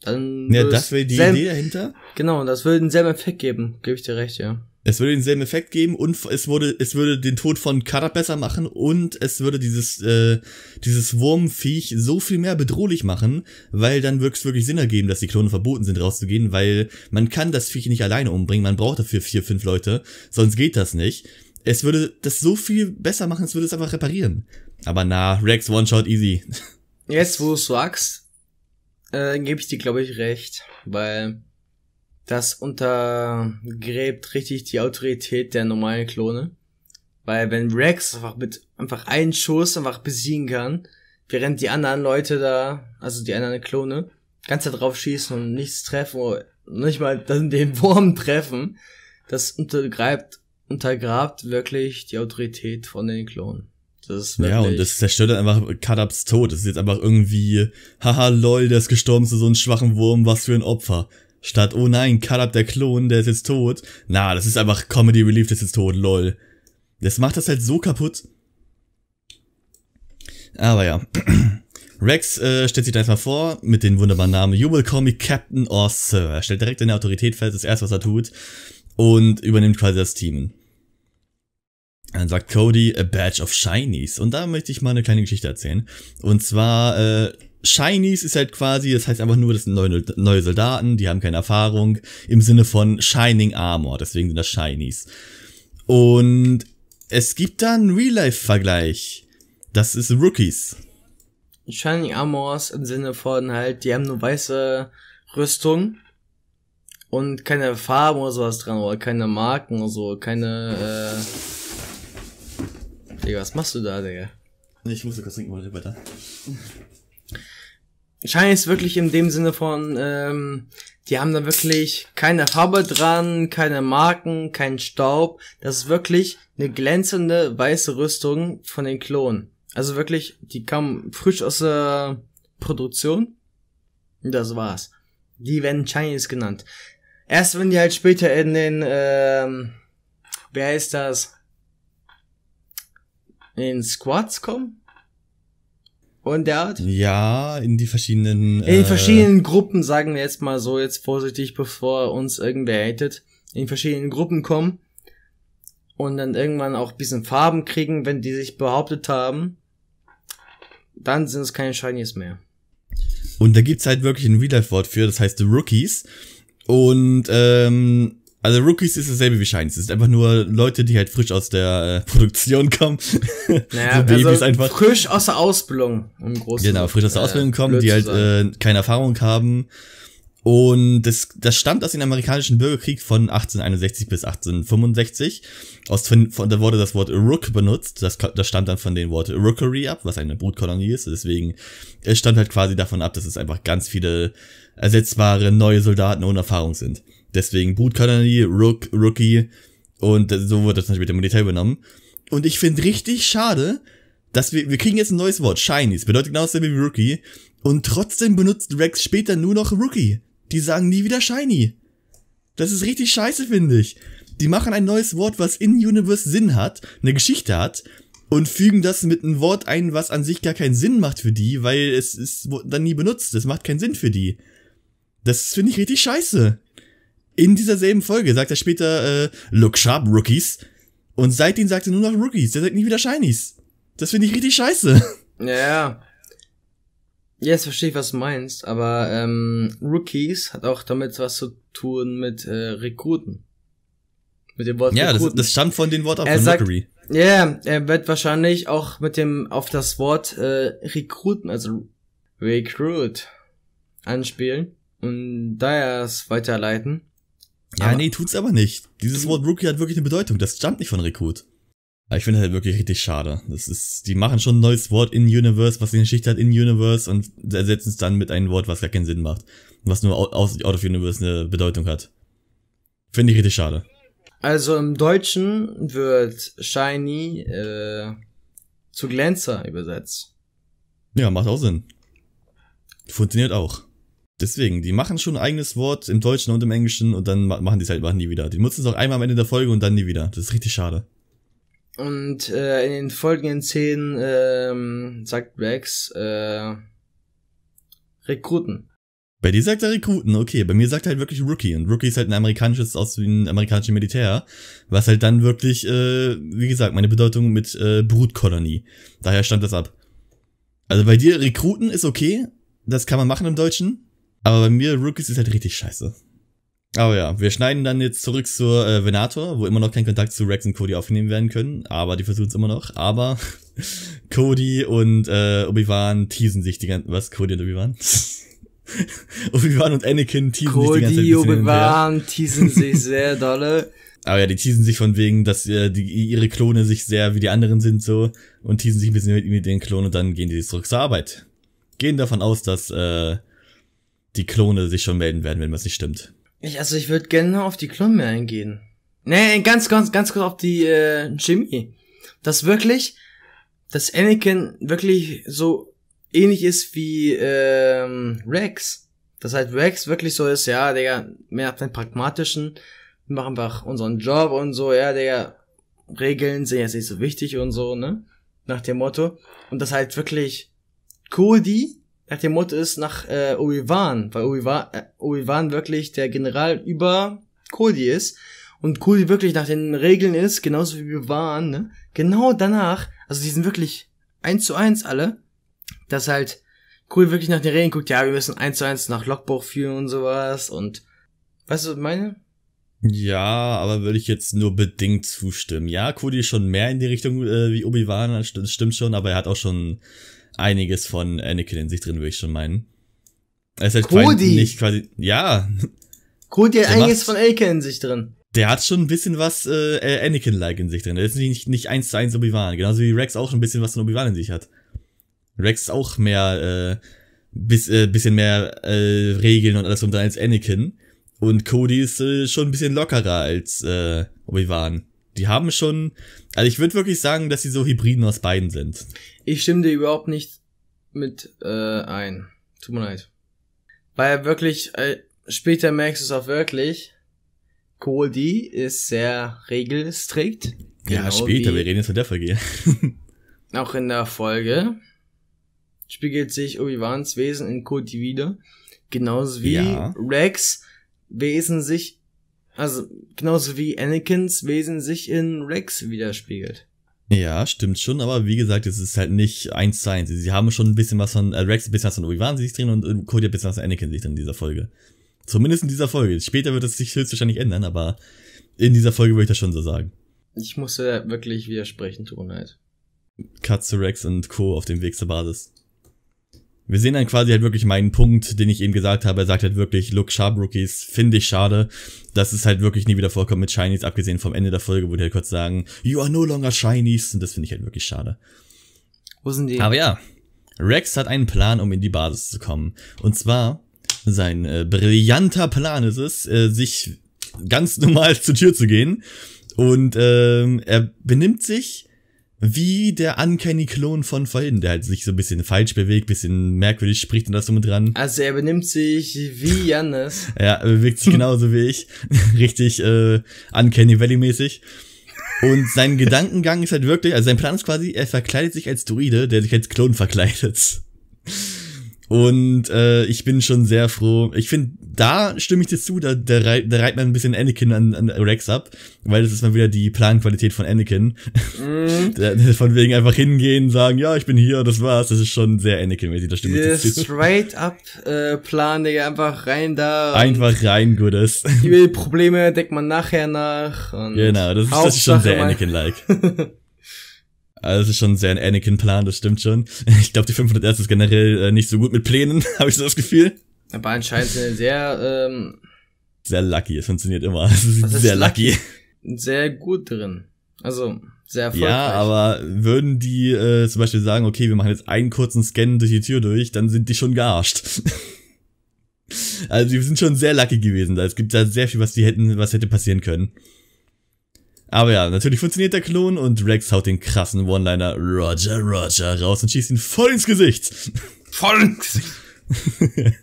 Speaker 2: dann ja, das wäre die Idee dahinter.
Speaker 1: Genau, das würde denselben Effekt geben, gebe ich dir recht, ja. Es würde denselben Effekt geben und es wurde, es würde den Tod von Karat besser machen und es würde dieses, äh, dieses Wurmviech so viel mehr bedrohlich machen, weil dann wird es wirklich Sinn ergeben, dass die Klone verboten sind rauszugehen, weil man kann das Viech nicht alleine umbringen, man braucht dafür vier, fünf Leute, sonst geht das nicht. Es würde das so viel besser machen, es würde es einfach reparieren. Aber na, Rex One-Shot easy.
Speaker 2: Jetzt, wo du sagst, äh, gebe ich dir, glaube ich, recht, weil das untergräbt richtig die Autorität der normalen Klone. Weil wenn Rex einfach mit einfach einen Schuss einfach besiegen kann, während die anderen Leute da, also die anderen Klone, ganz da drauf schießen und nichts treffen, oder nicht mal den Wurm treffen, das untergräbt, untergrabt wirklich die Autorität von den Klonen. Das
Speaker 1: ist Ja, und das zerstört dann einfach Cut-Ups Tod. Das ist jetzt einfach irgendwie, haha, lol, der ist gestorben zu so einem schwachen Wurm, was für ein Opfer. Statt, oh nein, Kalab der Klon, der ist jetzt tot. Na, das ist einfach Comedy Relief, der ist jetzt tot, lol. Das macht das halt so kaputt. Aber ja. Rex äh, stellt sich da erstmal vor mit dem wunderbaren Namen You will call me Captain or Sir. Er stellt direkt in der Autorität fest, das erste, was er tut. Und übernimmt quasi das Team. Dann sagt Cody, a badge of shinies. Und da möchte ich mal eine kleine Geschichte erzählen. Und zwar äh, Shinies ist halt quasi, das heißt einfach nur, das sind neue, neue Soldaten, die haben keine Erfahrung im Sinne von Shining Armor, deswegen sind das Shinies. Und es gibt da einen Real-Life-Vergleich. Das ist Rookies.
Speaker 2: Shining Armors im Sinne von halt, die haben nur weiße Rüstung und keine Farben oder sowas dran oder keine Marken oder so, keine äh Digga, was machst du da, Digga? Ich muss kurz trinken, warte, weiter. Shinies wirklich in dem Sinne von, ähm, die haben da wirklich keine Farbe dran, keine Marken, keinen Staub. Das ist wirklich eine glänzende weiße Rüstung von den Klonen. Also wirklich, die kamen frisch aus der Produktion. Das war's. Die werden Chinese genannt. Erst wenn die halt später in den, ähm, wer heißt das? In Squads kommen? und der Art?
Speaker 1: Ja, in die verschiedenen. In den äh, verschiedenen
Speaker 2: Gruppen, sagen wir jetzt mal so, jetzt vorsichtig, bevor uns irgendwer hatet, in verschiedenen Gruppen kommen und dann irgendwann auch bisschen Farben kriegen, wenn die sich behauptet haben, dann sind es keine Shinies mehr.
Speaker 1: Und da gibt's halt wirklich ein Real-Life-Wort für, das heißt Rookies. Und ähm, also Rookies ist dasselbe wie Shines. Es ist einfach nur Leute, die halt frisch aus der äh, Produktion kommen. Naja, so Babys also einfach.
Speaker 2: Frisch aus der Ausbildung im Großen. Genau, frisch aus der äh, Ausbildung äh, kommen, die halt
Speaker 1: äh, keine Erfahrung haben. Und das, das stammt aus dem amerikanischen Bürgerkrieg von 1861 bis 1865. Aus, von, von, da wurde das Wort Rook benutzt. Das, das stammt dann von dem Wort Rookery ab, was eine Brutkolonie ist. Deswegen es stammt halt quasi davon ab, dass es einfach ganz viele ersetzbare neue Soldaten ohne Erfahrung sind. Deswegen Bootkanani, Rook, Rookie und so wurde das natürlich mit dem Militär übernommen. Und ich finde richtig schade, dass wir, wir kriegen jetzt ein neues Wort, Shinies, bedeutet genau dasselbe wie Rookie. Und trotzdem benutzt Rex später nur noch Rookie. Die sagen nie wieder Shiny. Das ist richtig scheiße, finde ich. Die machen ein neues Wort, was in Universe Sinn hat, eine Geschichte hat, und fügen das mit einem Wort ein, was an sich gar keinen Sinn macht für die, weil es ist dann nie benutzt. Es macht keinen Sinn für die. Das finde ich richtig scheiße. In dieser selben Folge sagt er später, äh, look sharp, Rookies. Und seitdem sagt er nur noch Rookies, der sagt nie wieder Shinies. Das finde ich richtig scheiße. Ja,
Speaker 2: Jetzt yes, verstehe ich, was du meinst, aber ähm, Rookies hat auch damit was zu tun mit äh, Rekruten. Mit dem Wort ja, Das, das stammt von dem Wort auf er von sagt, Rookery. Ja, yeah, er wird wahrscheinlich auch mit dem auf das Wort äh, Rekruten, also Recruit, anspielen und daher es weiterleiten.
Speaker 1: Ja, aber nee, tut's aber nicht. Dieses Wort Rookie hat wirklich eine Bedeutung. Das stammt nicht von Rekrut. Aber ich finde halt wirklich richtig schade. Das ist, die machen schon ein neues Wort in Universe, was eine Geschichte hat in Universe und ersetzen es dann mit einem Wort, was gar keinen Sinn macht. Was nur aus, out of Universe eine Bedeutung hat. Finde ich richtig schade.
Speaker 2: Also im Deutschen wird Shiny äh, zu Glänzer übersetzt.
Speaker 1: Ja, macht auch Sinn. Funktioniert auch. Deswegen, die machen schon ein eigenes Wort im Deutschen und im Englischen und dann machen die es halt machen nie wieder. Die nutzen es auch einmal am Ende der Folge und dann nie wieder. Das ist richtig schade.
Speaker 2: Und äh, in den folgenden Szenen ähm, sagt Rex äh, Rekruten.
Speaker 1: Bei dir sagt er Rekruten, okay. Bei mir sagt er halt wirklich Rookie. Und Rookie ist halt ein amerikanisches aus wie ein amerikanischer Militär, was halt dann wirklich, äh, wie gesagt, meine Bedeutung mit äh, Brutkolonie. Daher stammt das ab. Also bei dir Rekruten ist okay, das kann man machen im Deutschen. Aber bei mir, Rookies ist halt richtig scheiße. Aber ja, wir schneiden dann jetzt zurück zur äh, Venator, wo immer noch kein Kontakt zu Rex und Cody aufgenommen werden können, aber die versuchen es immer noch. Aber Cody und äh, Obi-Wan teasen sich die ganze Was? Cody und Obi-Wan? Obi-Wan und Anakin teasen Cody, sich die ganze Zeit. Cody, Obi-Wan
Speaker 2: teasen sich sehr dolle.
Speaker 1: Aber ja, die teasen sich von wegen, dass äh, die, ihre Klone sich sehr wie die anderen sind so und teasen sich ein bisschen mit, mit den Klonen und dann gehen die zurück zur Arbeit. Gehen davon aus, dass äh, die Klone sich schon melden werden, wenn was nicht stimmt.
Speaker 2: Ich, also ich würde gerne auf die Klone mehr eingehen. Nee, ganz, ganz, ganz kurz auf die äh, Jimmy. Dass wirklich, dass Anakin wirklich so ähnlich ist wie ähm, Rex. Dass halt Rex wirklich so ist, ja, Digga, mehr auf den pragmatischen, wir machen einfach unseren Job und so, ja, Digga, Regeln sind jetzt nicht so wichtig und so, ne? Nach dem Motto. Und das halt wirklich Cody nach dem Motto ist nach äh, Obi-Wan, weil äh, Obi-Wan äh, Oivan wirklich der General über Kodi ist und Kodi wirklich nach den Regeln ist, genauso wie Oivan, ne? Genau danach, also die sind wirklich eins zu eins alle, dass halt Kodi wirklich nach den Regeln guckt, ja, wir müssen eins zu eins nach Logbuch führen und sowas und weißt du, was ich meine?
Speaker 1: Ja, aber würde ich jetzt nur bedingt zustimmen. Ja, Cody ist schon mehr in die Richtung äh, wie Obi-Wan, das stimmt schon, aber er hat auch schon einiges von Anakin in sich drin, würde ich schon meinen. Es ist halt Cody. nicht quasi. Ja. Cody hat der einiges
Speaker 2: macht, von Anakin in sich drin.
Speaker 1: Der hat schon ein bisschen was äh, äh, Anakin-like in sich drin. Der ist nicht, nicht eins zu eins Obi-Wan. Genauso wie Rex auch ein bisschen was von Obi-Wan in sich hat. Rex ist auch mehr, äh, bis, äh, bisschen mehr äh, Regeln und alles drum als Anakin. Und Cody ist äh, schon ein bisschen lockerer als äh, Obi-Wan. Die haben schon, also ich würde wirklich sagen, dass sie so Hybriden aus beiden sind. Ich stimme dir überhaupt nicht mit äh,
Speaker 2: ein. Tut mir leid. Weil wirklich, äh, später merkst du es auch wirklich, Cody ist sehr regelstrikt. Ja, genau später, wir reden jetzt von der Folge. auch in der Folge spiegelt sich Obi-Wans Wesen in Cody wieder. Genauso wie ja. Rex Wesen sich also genauso wie Anakins Wesen sich in Rex widerspiegelt.
Speaker 1: Ja, stimmt schon, aber wie gesagt, es ist halt nicht eins zu eins. Sie haben schon ein bisschen was von äh, Rex, ein bisschen was von Obi-Wan sich drin und Cody ein bisschen was von Anakin sich drin in dieser Folge. Zumindest in dieser Folge. Später wird es sich höchstwahrscheinlich ändern, aber in dieser Folge würde ich das schon so sagen.
Speaker 2: Ich musste wirklich widersprechen, Tonight. halt.
Speaker 1: Cut zu Rex und Co. auf dem Weg zur Basis. Wir sehen dann quasi halt wirklich meinen Punkt, den ich eben gesagt habe. Er sagt halt wirklich, look, sharp Rookies, finde ich schade, dass es halt wirklich nie wieder vorkommt mit Shinies, abgesehen vom Ende der Folge, wo die halt kurz sagen, you are no longer Shinies, und das finde ich halt wirklich schade.
Speaker 2: Wo sind die? Aber ja,
Speaker 1: Rex hat einen Plan, um in die Basis zu kommen. Und zwar, sein äh, brillanter Plan ist es, äh, sich ganz normal zur Tür zu gehen. Und ähm, er benimmt sich wie der Uncanny-Klon von vorhin, der halt sich so ein bisschen falsch bewegt, bisschen merkwürdig spricht und das so mit dran.
Speaker 2: Also er benimmt sich wie Jannis.
Speaker 1: ja, er bewegt sich genauso wie ich. Richtig äh, Uncanny Valley-mäßig. Und sein Gedankengang ist halt wirklich, also sein Plan ist quasi, er verkleidet sich als Druide, der sich als Klon verkleidet. Und äh, ich bin schon sehr froh. Ich finde, da stimme ich dir zu, da, da, rei da reiht man ein bisschen Anakin an, an Rex ab, weil das ist mal wieder die Planqualität von Anakin.
Speaker 2: Mm.
Speaker 1: von wegen einfach hingehen, sagen, ja, ich bin hier, das war's. Das ist schon sehr Anakin-mäßig, da stimme ich dir zu.
Speaker 2: Straight up äh, Plan, Digga, einfach rein da.
Speaker 1: Einfach rein, Gutes.
Speaker 2: Die Probleme deckt man nachher nach. Und genau, das ist, das ist schon sehr Anakin-like.
Speaker 1: Also das ist schon sehr ein Anakin-Plan, das stimmt schon. Ich glaube, die 501 ist generell äh, nicht so gut mit Plänen, habe ich so das Gefühl. Aber anscheinend sehr... Ähm, sehr lucky, es funktioniert immer. Es ist sehr lucky.
Speaker 2: lucky. Sehr gut drin. Also sehr erfolgreich. Ja,
Speaker 1: aber würden die äh, zum Beispiel sagen, okay, wir machen jetzt einen kurzen Scan durch die Tür durch, dann sind die schon gearscht. also die sind schon sehr lucky gewesen. Also, es gibt da sehr viel, was die hätten, was hätte passieren können. Aber ja, natürlich funktioniert der Klon und Rex haut den krassen One-Liner Roger Roger raus und schießt ihn voll ins Gesicht. Voll ins Gesicht.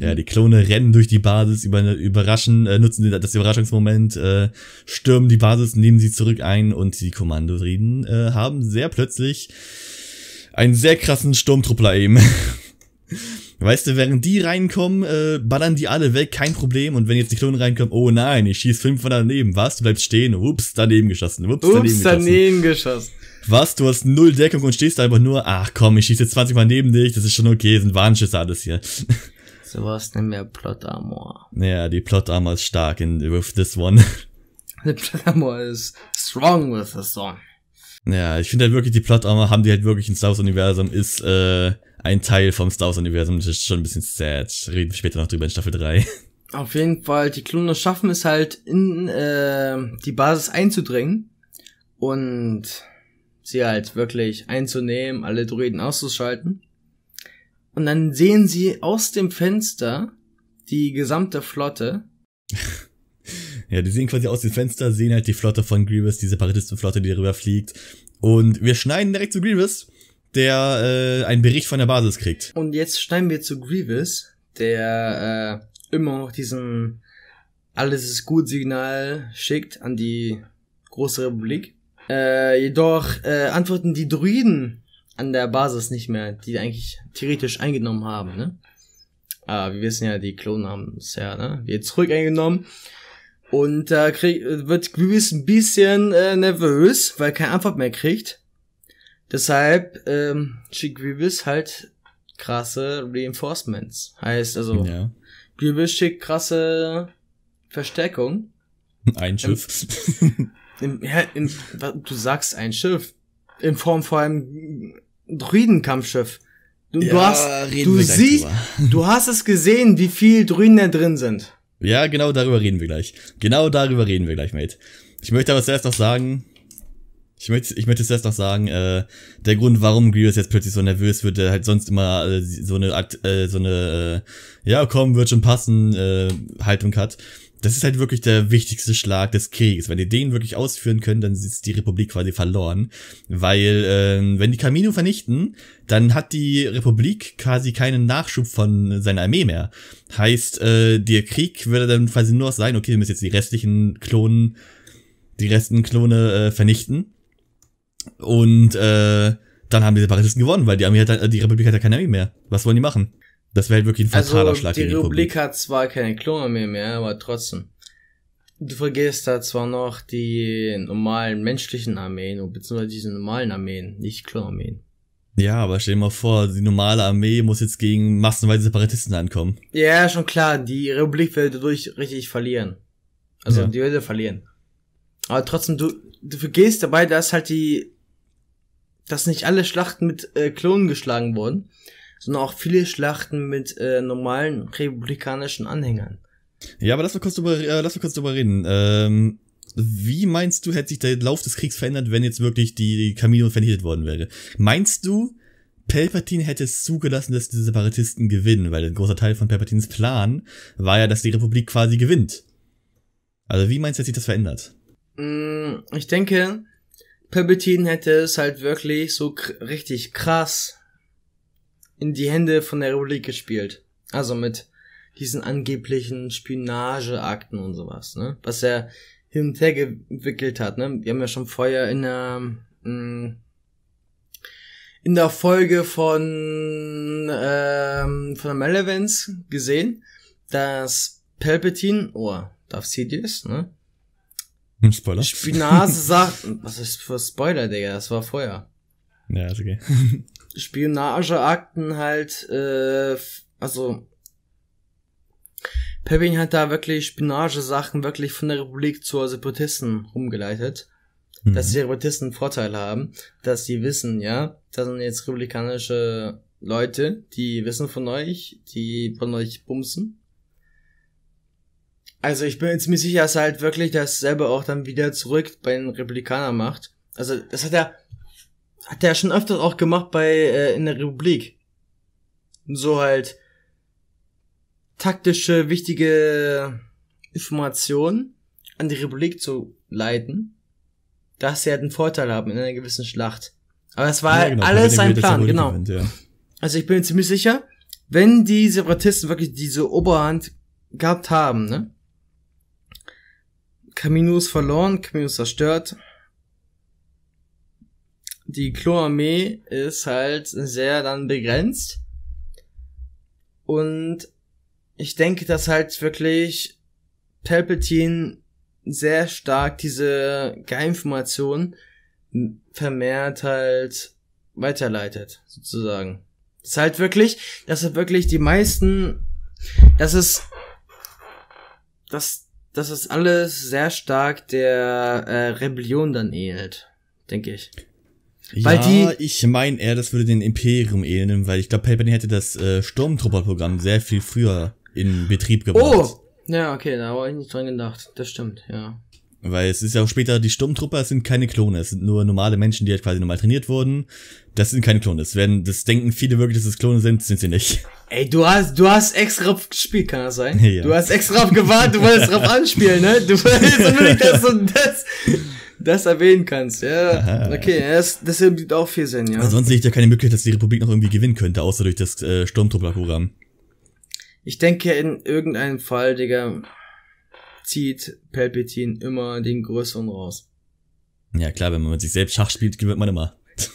Speaker 1: ja, die Klone rennen durch die Basis, über, überraschen, äh, nutzen das Überraschungsmoment, äh, stürmen die Basis, nehmen sie zurück ein und die Kommandoriden äh, haben sehr plötzlich einen sehr krassen Sturmtruppler eben. Weißt du, während die reinkommen, äh, ballern die alle weg, kein Problem. Und wenn jetzt die Klone reinkommen, oh nein, ich schieß fünf daneben. Was? Du bleibst stehen. Ups, daneben geschossen. Ups, daneben, Ups, daneben geschossen. Was? Du hast null Deckung und stehst da einfach nur, ach komm, ich schieß jetzt 20 Mal neben dich, das ist schon okay, sind Warnschüsse alles hier. So was nennen wir Plot Armor. Ja, die Plot Armor ist stark in with this one.
Speaker 2: The Plot Armor is strong with this one.
Speaker 1: Ja, ich finde halt wirklich, die Plot Armor haben die halt wirklich in Star Wars Universum, ist, äh, ein Teil vom Star Wars-Universum. Das ist schon ein bisschen sad. Reden wir später noch drüber in Staffel 3.
Speaker 2: Auf jeden Fall, die Klone schaffen es halt, in äh, die Basis einzudringen und sie halt wirklich einzunehmen, alle Droiden auszuschalten. Und dann sehen sie aus dem Fenster die gesamte Flotte.
Speaker 1: ja, die sehen quasi aus dem Fenster, sehen halt die Flotte von Grievous, die Separatistenflotte, die darüber fliegt. Und wir schneiden direkt zu Grievous, der äh, einen Bericht von der Basis kriegt. Und
Speaker 2: jetzt steigen wir zu Grievous, der äh, immer noch diesen alles ist gut Signal schickt an die große Republik. Äh, jedoch äh, antworten die Druiden an der Basis nicht mehr, die eigentlich theoretisch eingenommen haben, ne? Aber ah, wir wissen ja, die Klonen haben es ja, ne? Wir zurück eingenommen. Und da äh, krieg, wird Grievous ein bisschen äh, nervös, weil er keine Antwort mehr kriegt. Deshalb ähm, schickt Grievous halt krasse Reinforcements. Heißt also, ja. Grievous schickt krasse Verstärkung. Ein Schiff. Im, im, ja, im, du sagst ein Schiff. In Form von einem Druidenkampfschiff. Du, ja, du hast, du siehst, du hast es gesehen, wie viel Druiden da drin sind.
Speaker 1: Ja, genau darüber reden wir gleich. Genau darüber reden wir gleich, Mate. Ich möchte aber zuerst noch sagen, ich möchte, ich möchte zuerst noch sagen, äh, der Grund, warum Grievous jetzt plötzlich so nervös wird, der halt sonst immer äh, so eine Art, äh, so eine, äh, ja komm, wird schon passen, äh, Haltung hat. Das ist halt wirklich der wichtigste Schlag des Krieges. Wenn die den wirklich ausführen können, dann ist die Republik quasi verloren. Weil, äh, wenn die Camino vernichten, dann hat die Republik quasi keinen Nachschub von seiner Armee mehr. Heißt, äh, der Krieg würde dann quasi nur noch sein, okay, wir müssen jetzt die restlichen Klonen die Resten Klone äh, vernichten und äh, dann haben die Separatisten gewonnen, weil die, Armee hat, äh, die Republik hat ja keine Armee mehr. Was wollen die machen? Das wäre halt wirklich ein also, fataler also, Schlag die gegen die Republik. Die
Speaker 2: Republik hat zwar keine Klonarmee mehr, aber trotzdem. Du vergisst da zwar noch die normalen menschlichen Armeen, beziehungsweise diese normalen Armeen, nicht Klonarmeen.
Speaker 1: Ja, aber stell dir mal vor, die normale Armee muss jetzt gegen massenweise Separatisten ankommen.
Speaker 2: Ja, schon klar, die Republik wird dadurch richtig verlieren. Also ja. die würde verlieren. Aber trotzdem, du, du vergisst dabei, dass halt die dass nicht alle Schlachten mit äh, Klonen geschlagen wurden, sondern auch viele Schlachten mit äh, normalen republikanischen Anhängern.
Speaker 1: Ja, aber lass mal kurz drüber, äh, lass mal kurz drüber reden. Ähm, wie meinst du, hätte sich der Lauf des Kriegs verändert, wenn jetzt wirklich die Kamino vernichtet worden wäre? Meinst du, Palpatine hätte es zugelassen, dass die Separatisten gewinnen, weil ein großer Teil von Palpatines Plan war ja, dass die Republik quasi gewinnt. Also wie meinst du, hätte sich das verändert?
Speaker 2: Mm, ich denke, Palpatine hätte es halt wirklich so richtig krass in die Hände von der Republik gespielt. Also mit diesen angeblichen Spionageakten und sowas, ne? Was er hin und her gewickelt hat, ne? Wir haben ja schon vorher in der mm, in der Folge von ähm, von der Melevance gesehen, dass Palpatine, oh, Darth Sidious, ne?
Speaker 1: Hm, Spoiler. Spinase
Speaker 2: sagt. Was ist für Spoiler, Digga? Das war vorher. Ja, ist okay. Spionageakten halt, äh, also. Pepin hat da wirklich Spinage-Sachen wirklich von der Republik zu Separatisten also rumgeleitet. Mhm. Dass die Separatisten einen Vorteil haben, dass sie wissen, ja, das sind jetzt republikanische Leute, die wissen von euch, die von euch bumsen. Also ich bin jetzt mir sicher, dass er halt wirklich dasselbe auch dann wieder zurück bei den Republikanern macht. Also das hat er hat er schon öfters auch gemacht bei äh, in der Republik. So halt taktische wichtige Informationen an die Republik zu leiten, dass sie halt einen Vorteil haben in einer gewissen Schlacht. Aber es war ja, genau, alles sein Plan, genau. Gewinnt, ja. Also ich bin ziemlich sicher, wenn die Separatisten wirklich diese Oberhand gehabt haben, ne? Camino verloren, Camino zerstört. Die Klonarmee ist halt sehr dann begrenzt. Und ich denke, dass halt wirklich Palpatine sehr stark diese Geheimformation vermehrt halt weiterleitet, sozusagen. Das ist halt wirklich, dass er wirklich die meisten, das ist, dass das ist alles sehr stark der äh, Rebellion dann ähnelt, denke ich.
Speaker 1: Weil ja, die, ich meine eher, das würde den Imperium ähneln, weil ich glaube, Palpatine hätte das äh, Sturmtrupperprogramm sehr viel früher in Betrieb gebracht.
Speaker 2: Oh, ja, okay, da habe ich nicht dran gedacht. Das stimmt, ja.
Speaker 1: Weil es ist ja auch später, die Sturmtrupper sind keine Klone, es sind nur normale Menschen, die halt quasi normal trainiert wurden. Das sind keine Klone. Das werden, das denken viele wirklich, dass es Klone sind, sind sie nicht.
Speaker 2: Ey, du hast, du hast extra auf gespielt, kann das sein? Ja. Du hast extra auf gewartet, du wolltest drauf anspielen, ne? Du wolltest unbedingt, dass du das, das erwähnen kannst, ja. Aha. Okay, das, das ergibt auch viel Sinn, ja. Ansonsten sehe
Speaker 1: ich da keine Möglichkeit, dass die Republik noch irgendwie gewinnen könnte, außer durch das äh, Sturmtrupperprogramm.
Speaker 2: Ich denke, in irgendeinem Fall, Digga, zieht Palpatine immer den Größeren raus.
Speaker 1: Ja, klar, wenn man sich selbst Schach spielt, gewinnt man immer.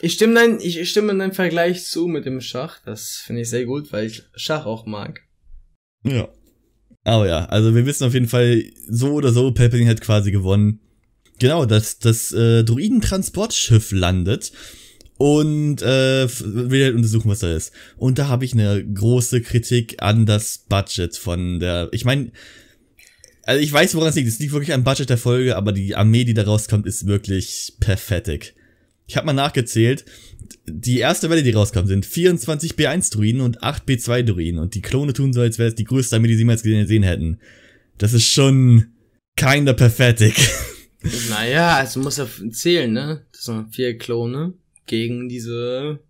Speaker 2: Ich stimme dein, ich, ich stimme in deinem Vergleich zu mit dem Schach. Das finde ich sehr gut, weil ich Schach auch mag.
Speaker 1: Ja. Aber ja, also wir wissen auf jeden Fall, so oder so, Palpatine hat quasi gewonnen. Genau, dass das äh, Druidentransportschiff landet und äh, will halt untersuchen, was da ist. Und da habe ich eine große Kritik an das Budget von der. Ich meine, also ich weiß, woran es liegt. Es liegt wirklich am Budget der Folge, aber die Armee, die da rauskommt, ist wirklich perfettig. Ich habe mal nachgezählt. Die erste Welle, die rauskommt, sind 24 B1-Druiden und 8 B2-Druiden. Und die Klone tun so, als wäre es die größte Armee, die sie jemals gesehen hätten. Das ist schon kinder pathetic.
Speaker 2: Naja, also muss ja zählen, ne? Das sind vier Klone gegen diese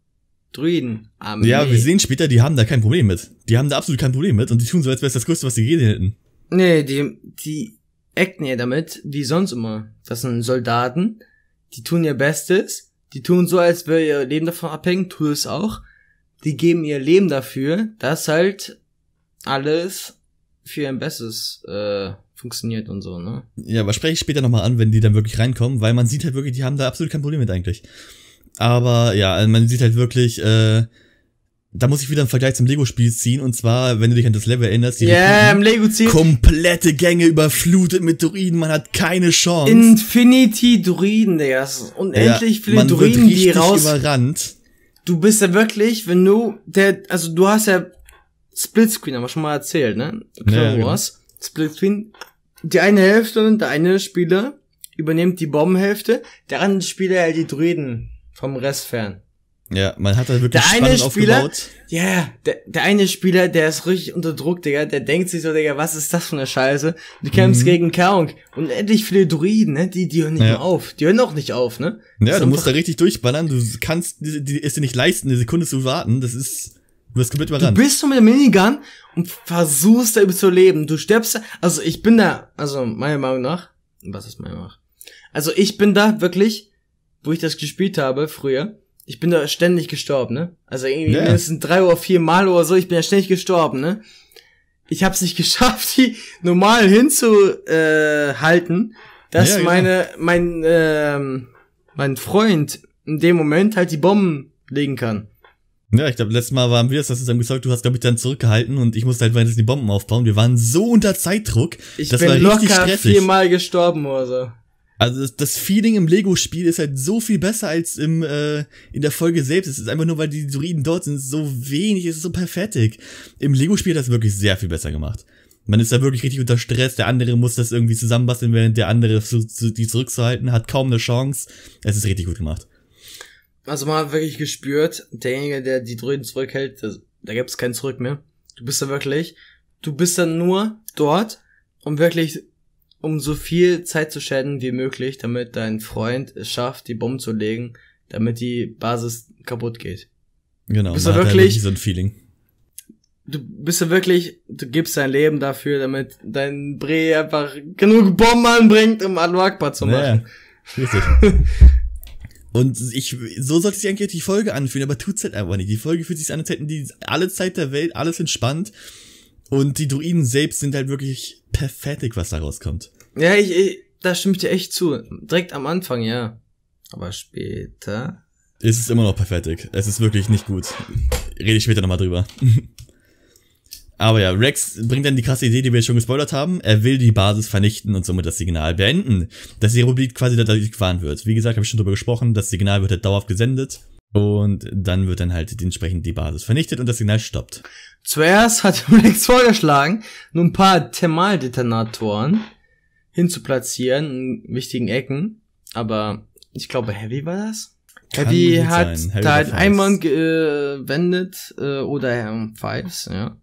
Speaker 2: Druiden. Armee. Ja, wir sehen
Speaker 1: später, die haben da kein Problem mit. Die haben da absolut kein Problem mit und die tun so, als wäre es das Größte, was sie gesehen hätten.
Speaker 2: Nee, die, die acten ja damit, wie sonst immer. Das sind Soldaten, die tun ihr Bestes, die tun so, als wäre ihr Leben davon abhängen, tu es auch. Die geben ihr Leben dafür, dass halt alles für ihr Bestes äh,
Speaker 1: funktioniert und so, ne? Ja, aber spreche ich später nochmal an, wenn die dann wirklich reinkommen, weil man sieht halt wirklich, die haben da absolut kein Problem mit eigentlich. Aber ja, also man sieht halt wirklich, äh, da muss ich wieder einen Vergleich zum Lego-Spiel ziehen. Und zwar, wenn du dich an das Level erinnerst, die yeah, im Lego zählt. komplette Gänge überflutet mit Druiden. Man hat keine Chance. Infinity Druiden, Digga. Das ist unendlich ja, viele Druiden, wird die raus.
Speaker 2: Überrannt. Du bist ja wirklich, wenn du, der, also du hast ja Splitscreen, haben wir schon mal erzählt, ne? Klar, ja, genau. Splitscreen. Die eine Hälfte, und der eine Spieler übernimmt die Bombenhälfte, der andere Spieler hält die Druiden vom Rest fern.
Speaker 1: Ja, man hat da wirklich der Spannung eine Spieler, aufgebaut.
Speaker 2: Ja, yeah, der, der eine Spieler, der ist richtig unter Druck, Digga. Der denkt sich so, Digga, was ist das für eine Scheiße? Du kämpfst mhm.
Speaker 1: gegen Kaung. Und endlich viele Druiden, ne? Die, die hören nicht ja. mehr auf. Die hören auch nicht auf, ne? Das ja, du musst da richtig durchballern. Du kannst die, die, es dir nicht leisten, eine Sekunde zu warten. Das ist... Du bist komplett überrannt. Du bist so mit der Minigun und versuchst da zu leben. Du stirbst... Also ich bin da...
Speaker 2: Also meiner Meinung nach... Was ist meiner Meinung nach? Also ich bin da wirklich, wo ich das gespielt habe früher ich bin da ständig gestorben, ne? Also irgendwie yeah. mindestens drei oder vier Mal oder so, ich bin ja ständig gestorben, ne? Ich hab's nicht geschafft, die normal hinzuhalten, äh, dass yeah, genau. meine, genau. mein, ähm, mein Freund
Speaker 1: in dem Moment halt die Bomben legen kann. Ja, ich glaube, letztes Mal waren wir das, hast du dann gesagt, du hast, glaube ich, dann zurückgehalten und ich musste halt weiterhin die Bomben aufbauen. Wir waren so unter Zeitdruck. Ich das bin war richtig locker stressig. viermal gestorben oder so. Also das, das Feeling im Lego-Spiel ist halt so viel besser als im äh, in der Folge selbst. Es ist einfach nur, weil die Druiden dort sind, so wenig, es ist so perfekt. Im Lego-Spiel hat das wirklich sehr viel besser gemacht. Man ist da wirklich richtig unter Stress, der andere muss das irgendwie zusammenbasteln, während der andere zu, zu, die zurückzuhalten hat kaum eine Chance. Es ist richtig gut gemacht.
Speaker 2: Also man hat wirklich gespürt, derjenige, der die Druiden zurückhält, das, da gibt es kein Zurück mehr. Du bist da wirklich, du bist dann nur dort, um wirklich um so viel Zeit zu schäden wie möglich, damit dein Freund es schafft, die Bombe zu legen, damit die Basis kaputt geht.
Speaker 1: Genau. Bist du halt wirklich so ein Feeling.
Speaker 2: Du bist du wirklich, du gibst dein Leben dafür, damit dein Bre einfach
Speaker 1: genug Bomben anbringt, um Alu zu machen. Naja, Und ich, so sollte sich eigentlich die Folge anfühlen, aber tut's halt einfach nicht. Die Folge fühlt sich an, als hätten die alle Zeit der Welt, alles entspannt und die Druiden selbst sind halt wirklich perfekt, was da rauskommt.
Speaker 2: Ja, ich, ich, da stimme ich dir echt zu. Direkt am Anfang, ja. Aber
Speaker 1: später. Es ist immer noch perfekt. Es ist wirklich nicht gut. Rede ich später nochmal drüber. Aber ja, Rex bringt dann die krasse Idee, die wir schon gespoilert haben. Er will die Basis vernichten und somit das Signal beenden, dass die Republik quasi dadurch gewarnt wird. Wie gesagt, habe ich schon darüber gesprochen, das Signal wird halt dauerhaft gesendet und dann wird dann halt entsprechend die Basis vernichtet und das Signal stoppt. Zuerst hat Rex vorgeschlagen, nur ein paar Thermaldetonatoren
Speaker 2: hinzuplatzieren in wichtigen Ecken. Aber ich glaube, Heavy war das. Kann Heavy hat Heavy da halt einmal gewendet äh, oder ähm, Fives, ja.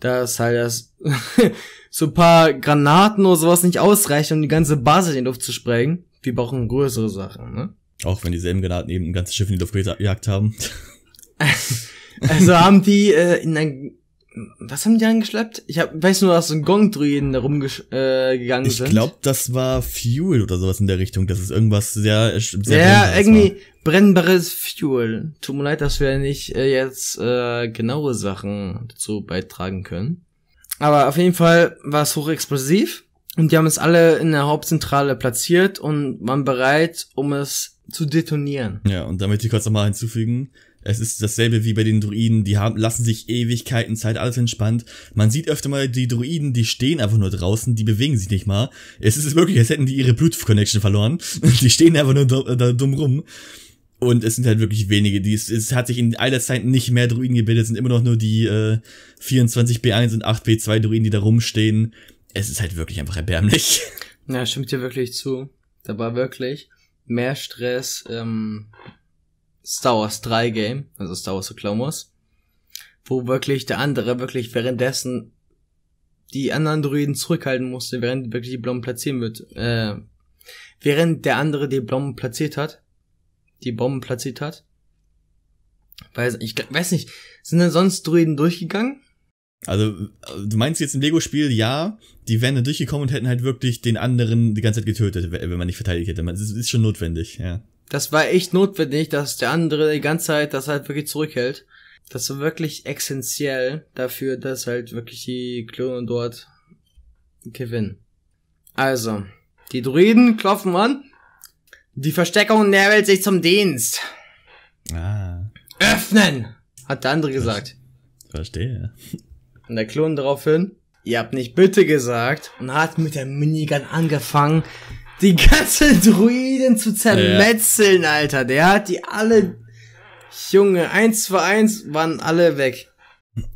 Speaker 2: Dass halt das so ein paar Granaten oder sowas nicht ausreicht, um die ganze Basis in die Luft zu sprengen. Wir brauchen größere Sachen, ne?
Speaker 1: Auch wenn dieselben Granaten eben ein ganzes Schiff in die Luft gejagt haben. also haben die äh, in ein, was haben die angeschleppt? Ich hab, weiß nur, dass so ein Gong-Druiden da rumgegangen
Speaker 2: äh, ich sind. Ich glaube,
Speaker 1: das war Fuel oder sowas in der Richtung. Das ist irgendwas sehr, äh, sehr Ja, irgendwie
Speaker 2: war. brennbares Fuel. Tut mir leid, dass wir nicht äh, jetzt äh, genaue Sachen dazu beitragen können. Aber auf jeden Fall war es hochexplosiv und die haben es alle in der Hauptzentrale platziert und waren bereit, um es zu
Speaker 1: detonieren. Ja, und damit ich kurz nochmal hinzufügen, es ist dasselbe wie bei den Druiden, die haben, lassen sich Ewigkeiten Zeit, alles entspannt. Man sieht öfter mal die Druiden, die stehen einfach nur draußen, die bewegen sich nicht mal. Es ist wirklich, als hätten die ihre Blut-Connection verloren. Die stehen einfach nur da dumm rum. Und es sind halt wirklich wenige. Die, es, es hat sich in all der Zeit nicht mehr Druiden gebildet, es sind immer noch nur die äh, 24B1 und 8B2 Druiden, die da rumstehen. Es ist halt wirklich einfach erbärmlich.
Speaker 2: Ja, stimmt dir wirklich zu. Da war wirklich mehr Stress ähm, Star Wars 3 Game, also Star Wars The Clone Wars, wo wirklich der andere wirklich währenddessen die anderen Druiden zurückhalten musste, während wirklich die Bomben platzieren wird. Äh, während der andere die Bomben platziert hat,
Speaker 1: die Bomben platziert hat. Weiß, ich weiß nicht, sind denn sonst Druiden durchgegangen? Also, äh, du meinst jetzt im Lego-Spiel, ja, die wären da durchgekommen und hätten halt wirklich den anderen die ganze Zeit getötet, wenn man nicht verteidigt hätte. Das ist schon notwendig, ja. Das
Speaker 2: war echt notwendig, dass der andere die ganze Zeit das halt wirklich zurückhält. Das war wirklich essentiell dafür, dass halt wirklich die Klone dort gewinnen. Also, die Druiden klopfen an. Die Versteckung nähert sich zum Dienst. Ah. Öffnen, hat der andere gesagt.
Speaker 1: Verstehe.
Speaker 2: Und der Klon daraufhin, ihr habt nicht bitte gesagt und hat mit der Minigun angefangen, die ganzen Druiden zu zermetzeln, ja. Alter. Der hat die alle, Junge, eins für eins waren alle weg.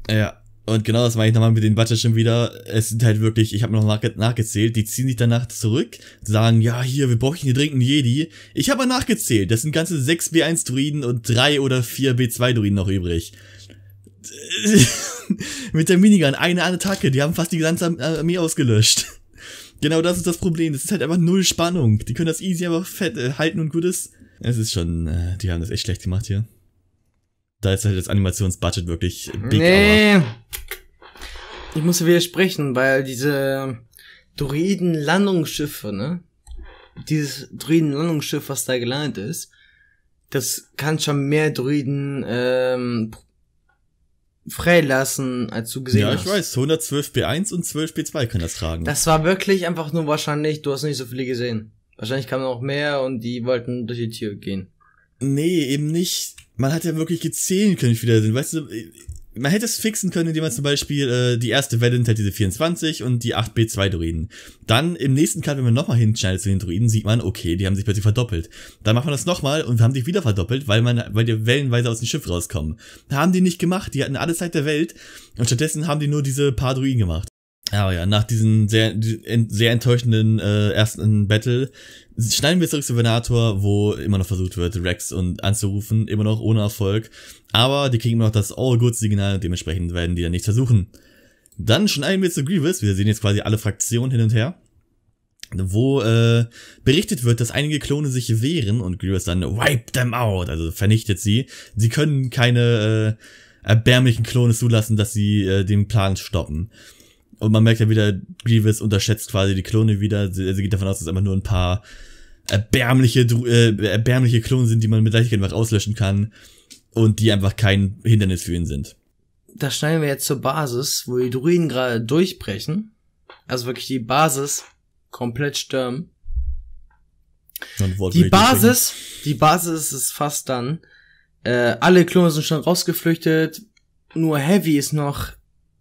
Speaker 1: Ja. Und genau das meine ich nochmal mit den schon wieder. Es sind halt wirklich, ich habe noch nachgezählt, die ziehen sich danach zurück, sagen, ja, hier, wir brauchen hier dringend Jedi. Ich habe nachgezählt, das sind ganze 6 B1-Druiden und 3 oder 4 B2-Druiden noch übrig. mit der Minigun, eine Attacke, die haben fast die ganze äh, Armee ausgelöscht. Genau das ist das Problem, das ist halt einfach null Spannung. Die können das easy einfach fett äh, halten und gut ist. Es ist schon, äh, die haben das echt schlecht gemacht hier. Da ist halt das Animationsbudget wirklich big.
Speaker 2: Nee. Ich muss widersprechen, weil diese Druiden-Landungsschiffe, ne? Dieses Druiden-Landungsschiff, was da gelandet ist, das kann schon mehr Druiden ähm, freilassen, als du gesehen hast. Ja, ich
Speaker 1: weiß, 112 B1 und 12 B2 können das tragen. Das
Speaker 2: war wirklich einfach nur wahrscheinlich, du hast nicht so viele gesehen. Wahrscheinlich kamen noch mehr und die wollten durch die Tür
Speaker 1: gehen. Nee, eben nicht. Man hat ja wirklich gezählen können, wie viele da sind. Weißt du, man hätte es fixen können, indem man zum Beispiel äh, die erste Welle enthält diese 24 und die 8B2-Druiden. Dann im nächsten Cut, wenn man nochmal hinschneidet zu den Druiden, sieht man, okay, die haben sich plötzlich verdoppelt. Dann macht man das nochmal und haben sich wieder verdoppelt, weil man, weil die wellenweise aus dem Schiff rauskommen. Haben die nicht gemacht, die hatten alle Zeit der Welt und stattdessen haben die nur diese paar Druiden gemacht. Aber ah, ja, nach diesem sehr, sehr enttäuschenden äh, ersten Battle schneiden wir zurück zu Venator, wo immer noch versucht wird, Rex und anzurufen, immer noch ohne Erfolg. Aber die kriegen immer noch das All-Good-Signal, dementsprechend werden die dann nichts versuchen. Dann schneiden wir zu Grievous, wir sehen jetzt quasi alle Fraktionen hin und her wo äh, berichtet wird, dass einige Klone sich wehren und Grievous dann wipe them out, also vernichtet sie. Sie können keine äh, erbärmlichen Klone zulassen, dass sie äh, den Plan stoppen. Und man merkt ja wieder, Grievous unterschätzt quasi die Klone wieder. Sie, also sie geht davon aus, dass es einfach nur ein paar erbärmliche, äh, erbärmliche Klone sind, die man mit Leichtigkeit einfach auslöschen kann und die einfach kein Hindernis für ihn sind.
Speaker 2: Da schneiden wir jetzt zur Basis, wo die Druiden gerade durchbrechen. Also wirklich die Basis komplett stürmen.
Speaker 1: Die Basis,
Speaker 2: die Basis ist fast dann. Äh, alle Klone sind schon rausgeflüchtet. Nur Heavy ist noch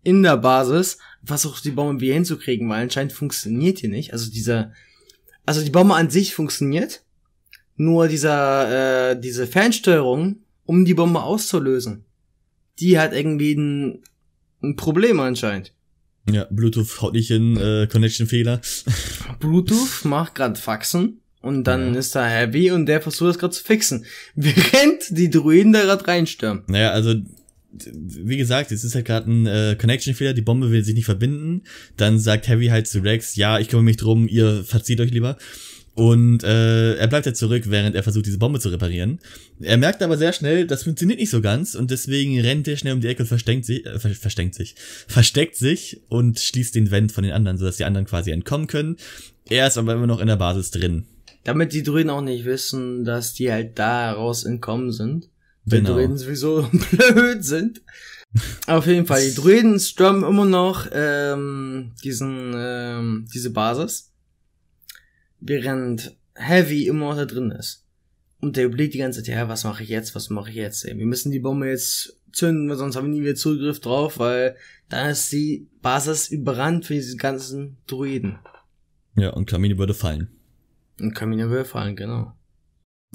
Speaker 2: in der Basis versucht, die Bombe wieder hinzukriegen, weil anscheinend funktioniert die nicht. Also dieser, also die Bombe an sich funktioniert, nur dieser, äh, diese Fernsteuerung, um die Bombe auszulösen, die hat irgendwie ein, ein Problem anscheinend.
Speaker 1: Ja, Bluetooth haut nicht hin, äh, Connection-Fehler.
Speaker 2: Bluetooth macht gerade Faxen und dann ja. ist da Heavy und der versucht das gerade zu fixen. Während die Druiden da gerade reinstürmen.
Speaker 1: Naja, also wie gesagt, es ist halt gerade ein äh, Connection-Fehler, die Bombe will sich nicht verbinden. Dann sagt Heavy halt zu Rex, ja, ich kümmere mich drum, ihr verzieht euch lieber. Und äh, er bleibt halt zurück, während er versucht, diese Bombe zu reparieren. Er merkt aber sehr schnell, das funktioniert nicht so ganz und deswegen rennt er schnell um die Ecke und versteckt sich, äh, ver versteckt sich, versteckt sich und schließt den Vent von den anderen, sodass die anderen quasi entkommen können. Er ist aber immer noch in der Basis drin.
Speaker 2: Damit die Druiden auch nicht wissen, dass die halt da raus entkommen sind wenn genau. Druiden sowieso blöd sind. Auf jeden Fall, die Druiden stürmen immer noch ähm, diesen, ähm, diese Basis, während Heavy immer noch da drin ist. Und der überlegt die ganze Zeit, ja, was mache ich jetzt, was mache ich jetzt? Wir müssen die Bombe jetzt zünden, weil sonst haben wir nie wieder Zugriff drauf, weil dann ist die Basis überrannt für diese ganzen Druiden.
Speaker 1: Ja, und Kamine würde fallen.
Speaker 2: Und Kamine würde fallen, genau.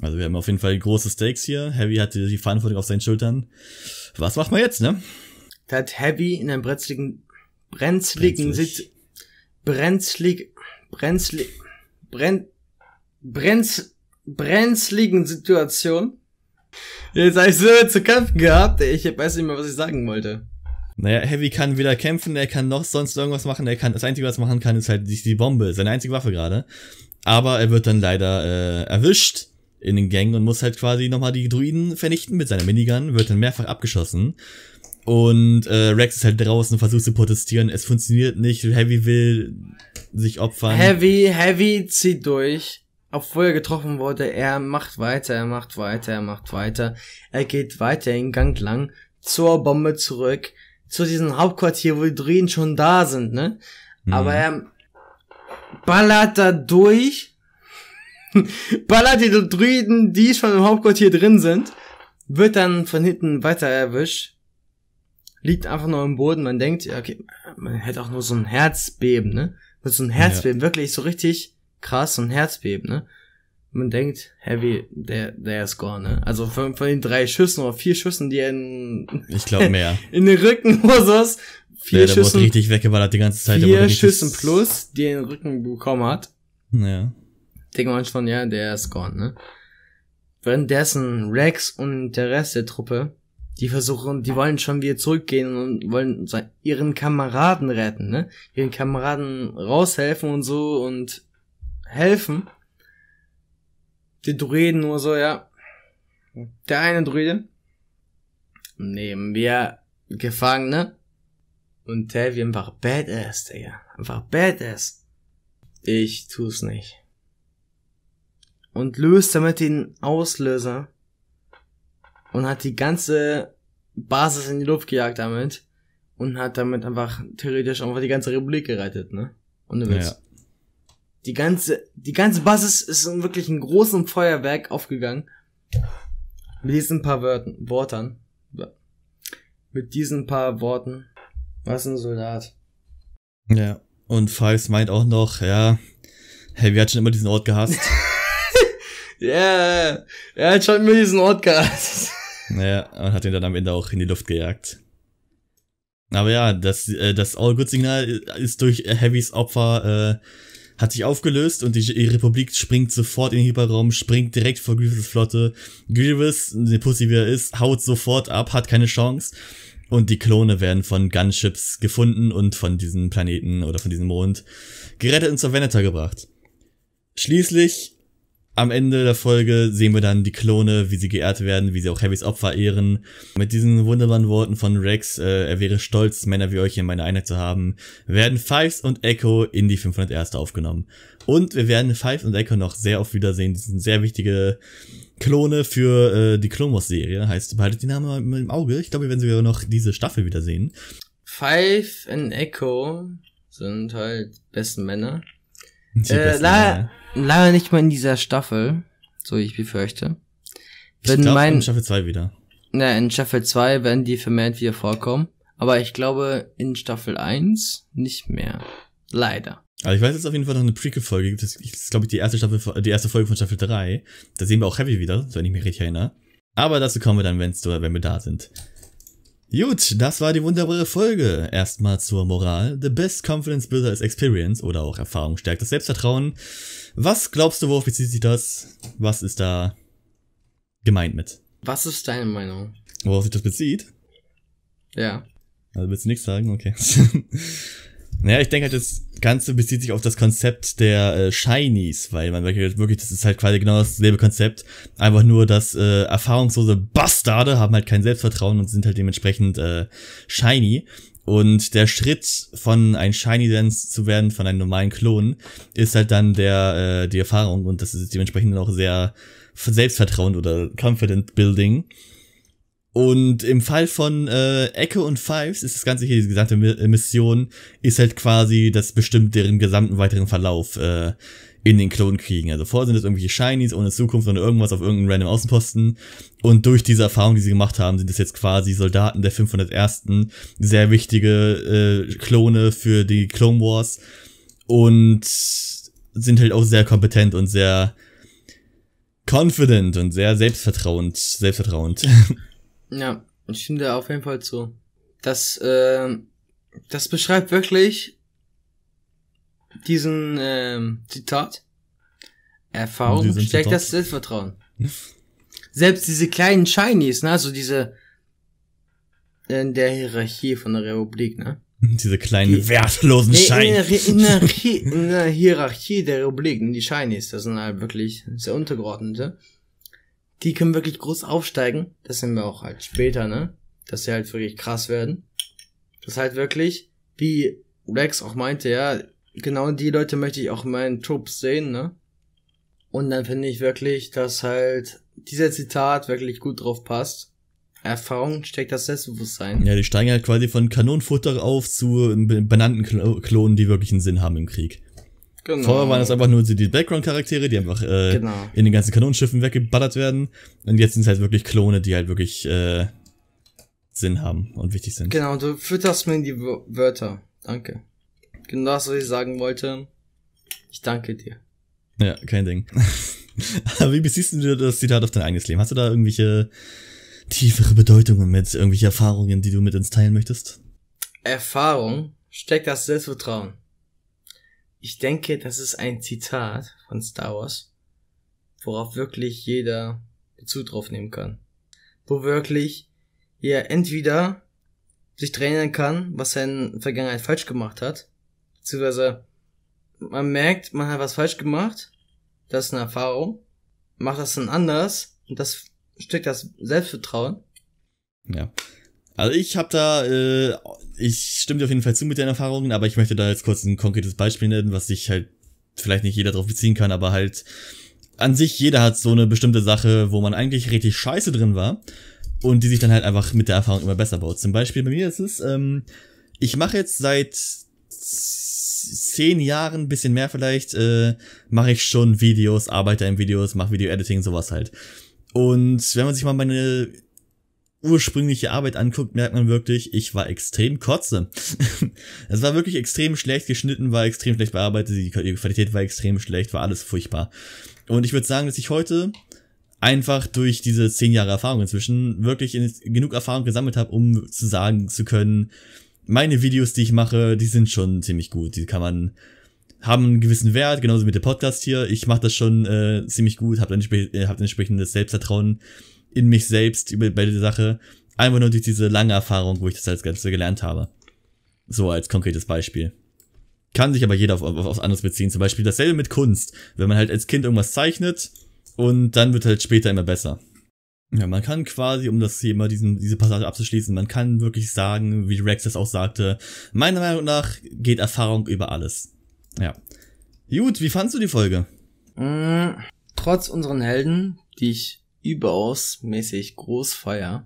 Speaker 1: Also wir haben auf jeden Fall große Stakes hier. Heavy hat die Verantwortung auf seinen Schultern. Was macht man jetzt, ne? Da hat Heavy in einem brenzligen, brenzligen Sitz, brenzlig,
Speaker 2: brenzlig, brenz, brenz, brenzligen Situation. Jetzt habe ich so zu kämpfen gehabt. Ich weiß nicht mehr, was ich sagen wollte.
Speaker 1: Naja, Heavy kann weder kämpfen, er kann noch sonst irgendwas machen. Er kann das einzige, was er machen kann, ist halt die, die Bombe, seine einzige Waffe gerade. Aber er wird dann leider äh, erwischt in den Gang und muss halt quasi nochmal die Druiden vernichten mit seiner Minigun, wird dann mehrfach abgeschossen. Und äh, Rex ist halt draußen und versucht zu protestieren. Es funktioniert nicht. Heavy will sich opfern.
Speaker 2: Heavy, Heavy zieht durch. Obwohl er getroffen wurde, er macht weiter, er macht weiter, er macht weiter. Er geht weiter in Gang lang zur Bombe zurück, zu diesem Hauptquartier, wo die Druiden schon da sind, ne? Mhm. Aber er ballert da durch ballert die Druiden, die schon im Hauptquartier drin sind, wird dann von hinten weiter erwischt, liegt einfach nur im Boden, man denkt, ja, okay, man hätte auch nur so ein Herzbeben, ne? Mit so ein Herzbeben, ja. wirklich so richtig krass, so ein Herzbeben, ne? Man denkt, Heavy, der, der ist gone, ne? Also von, von den drei Schüssen oder vier Schüssen, die er in, ich glaube mehr, in den Rücken oder sowas, vier ja, Schüssen, richtig weggeballert die ganze Zeit, vier Schüssen plus, die er in den Rücken bekommen hat. Ja denkt man schon, ja, der ist gone, ne? Währenddessen Rex und der Rest der Truppe, die versuchen, die wollen schon wieder zurückgehen und wollen ihren Kameraden retten, ne? Ihren Kameraden raushelfen und so und helfen. Die Druiden nur so, ja. Der eine Druide. Nehmen wir Gefangene. Ne? Und Tavi einfach Badass, Digga. Einfach Badass. Ich tu's nicht und löst damit den Auslöser und hat die ganze Basis in die Luft gejagt damit und hat damit einfach theoretisch einfach die ganze Republik gerettet, ne? Und du willst. Ja. Die ganze, die ganze Basis ist in wirklich einem großen Feuerwerk aufgegangen. Mit diesen paar Wörtern, Wortern. Mit diesen paar Worten. Was ein Soldat.
Speaker 1: Ja. Und Fives meint auch noch, ja, hey, wir hat schon immer diesen Ort gehasst.
Speaker 2: Yeah. Er hat schon diesen Ort gehabt.
Speaker 1: Naja, und hat ihn dann am Ende auch in die Luft gejagt. Aber ja, das, äh, das All-Good-Signal ist durch Heavys Opfer, äh, hat sich aufgelöst und die Republik springt sofort in den Hyperraum, springt direkt vor Grievous Flotte. Grievous, der Pussy wie er ist, haut sofort ab, hat keine Chance. Und die Klone werden von Gunships gefunden und von diesem Planeten oder von diesem Mond gerettet und zur Veneta gebracht. Schließlich am Ende der Folge sehen wir dann die Klone, wie sie geehrt werden, wie sie auch Heavys Opfer ehren. Mit diesen wunderbaren Worten von Rex, äh, er wäre stolz, Männer wie euch in meiner Einheit zu haben, werden Fives und Echo in die 501. aufgenommen. Und wir werden Fives und Echo noch sehr oft wiedersehen. Die sind sehr wichtige Klone für äh, die Clone Wars Serie. Heißt, behaltet die Namen im Auge. Ich glaube, wir werden sogar noch diese Staffel wiedersehen.
Speaker 2: Five und Echo sind halt besten Männer. Äh, leider, nicht mal in dieser Staffel, so ich befürchte. Ich wenn glaub, mein, in Staffel 2 wieder. Na, in Staffel 2 werden die vermehrt wieder vorkommen. Aber ich glaube, in Staffel 1 nicht
Speaker 1: mehr. Leider. Aber ich weiß jetzt auf jeden Fall noch eine Prequel-Folge. Das ist, glaube ich, die erste Staffel, die erste Folge von Staffel 3. Da sehen wir auch Heavy wieder, wenn ich mich richtig erinnere. Aber dazu kommen wir dann, wenn's, wenn wir da sind. Gut, das war die wunderbare Folge. Erstmal zur Moral. The best confidence builder is experience oder auch Erfahrung stärkt das Selbstvertrauen. Was glaubst du, worauf bezieht sich das? Was ist da gemeint mit?
Speaker 2: Was ist deine Meinung?
Speaker 1: Worauf sich das bezieht? Ja. Also willst du nichts sagen? Okay. Naja, ich denke halt, das Ganze bezieht sich auf das Konzept der äh, Shinies, weil man halt wirklich, das ist halt quasi genau dasselbe Konzept. Einfach nur, dass äh, erfahrungslose Bastarde haben halt kein Selbstvertrauen und sind halt dementsprechend äh, shiny. Und der Schritt von ein Shiny Dance zu werden, von einem normalen Klon, ist halt dann der, äh, die Erfahrung und das ist dementsprechend auch sehr selbstvertrauend oder Confident Building. Und im Fall von äh, Ecke und Fives ist das Ganze hier, diese gesamte äh, Mission, ist halt quasi, das bestimmt deren gesamten weiteren Verlauf äh, in den Klonkriegen. Also vorher sind es irgendwelche Shinies ohne Zukunft oder irgendwas auf irgendeinem random Außenposten. Und durch diese Erfahrung, die sie gemacht haben, sind es jetzt quasi Soldaten der 501. Sehr wichtige äh, Klone für die Clone Wars. Und sind halt auch sehr kompetent und sehr confident und sehr selbstvertrauend. Selbstvertrauend.
Speaker 2: Ja, ich finde auf jeden Fall zu. Das, äh, das beschreibt wirklich diesen äh, Zitat. Erfahrung diesen stärkt Zitat. das Selbstvertrauen. Selbst diese kleinen Shinies, ne, also diese in der Hierarchie von der Republik, ne?
Speaker 1: Diese kleinen die, wertlosen Shinies. In, der,
Speaker 2: in, in der Hierarchie der Republik, die Shinies, das sind halt wirklich sehr untergeordnete die können wirklich groß aufsteigen. Das sehen wir auch halt später, ne? Dass sie halt wirklich krass werden. Das halt wirklich, wie Rex auch meinte, ja, genau die Leute möchte ich auch in meinen Trupps sehen, ne? Und dann finde ich wirklich, dass halt dieser Zitat wirklich gut drauf passt. Erfahrung steckt das Selbstbewusstsein.
Speaker 1: Ja, die steigen halt quasi von Kanonenfutter auf zu benannten Klonen, die wirklich einen Sinn haben im Krieg. Genau. Vorher waren das einfach nur die Background-Charaktere, die einfach äh, genau. in den ganzen Kanonenschiffen weggeballert werden. Und jetzt sind es halt wirklich Klone, die halt wirklich äh, Sinn haben und wichtig sind.
Speaker 2: Genau, du fütterst mir in die Wörter. Danke. Genau das, was ich sagen wollte.
Speaker 1: Ich danke dir. Ja, kein Ding. Aber wie besiehst du das Zitat auf dein eigenes Leben? Hast du da irgendwelche tiefere Bedeutungen mit, irgendwelche Erfahrungen, die du mit uns teilen möchtest?
Speaker 2: Erfahrung steckt das Selbstvertrauen. Ich denke, das ist ein Zitat von Star Wars, worauf wirklich jeder Bezug drauf nehmen kann. Wo wirklich er entweder sich trainieren kann, was er in der Vergangenheit falsch gemacht hat, beziehungsweise man merkt, man hat was falsch gemacht, das ist eine Erfahrung, macht das dann anders und das steckt das Selbstvertrauen.
Speaker 1: Ja. Also ich habe da, äh, ich stimme dir auf jeden Fall zu mit deinen Erfahrungen, aber ich möchte da jetzt kurz ein konkretes Beispiel nennen, was sich halt vielleicht nicht jeder drauf beziehen kann, aber halt an sich jeder hat so eine bestimmte Sache, wo man eigentlich richtig scheiße drin war und die sich dann halt einfach mit der Erfahrung immer besser baut. Zum Beispiel bei mir ist es, ähm, ich mache jetzt seit zehn Jahren, bisschen mehr vielleicht, äh, mache ich schon Videos, arbeite in Videos, mache Video-Editing, sowas halt. Und wenn man sich mal meine ursprüngliche Arbeit anguckt, merkt man wirklich, ich war extrem kotze. es war wirklich extrem schlecht geschnitten, war extrem schlecht bearbeitet, die Qualität war extrem schlecht, war alles furchtbar. Und ich würde sagen, dass ich heute einfach durch diese zehn Jahre Erfahrung inzwischen wirklich genug Erfahrung gesammelt habe, um zu sagen zu können, meine Videos, die ich mache, die sind schon ziemlich gut. Die kann man haben einen gewissen Wert, genauso mit dem Podcast hier. Ich mache das schon äh, ziemlich gut, habe dann, äh, hab dann entsprechendes Selbstvertrauen, in mich selbst über, bei der Sache. Einfach nur durch diese lange Erfahrung, wo ich das als Ganze gelernt habe. So als konkretes Beispiel. Kann sich aber jeder auf, auf, auf anderes beziehen. Zum Beispiel dasselbe mit Kunst. Wenn man halt als Kind irgendwas zeichnet und dann wird halt später immer besser. Ja, man kann quasi, um das hier mal diesen, diese Passage abzuschließen, man kann wirklich sagen, wie Rex das auch sagte, meiner Meinung nach geht Erfahrung über alles. Ja. Gut, wie fandst du die Folge? Mmh, Trotz unseren Helden, die ich
Speaker 2: überaus mäßig groß feier,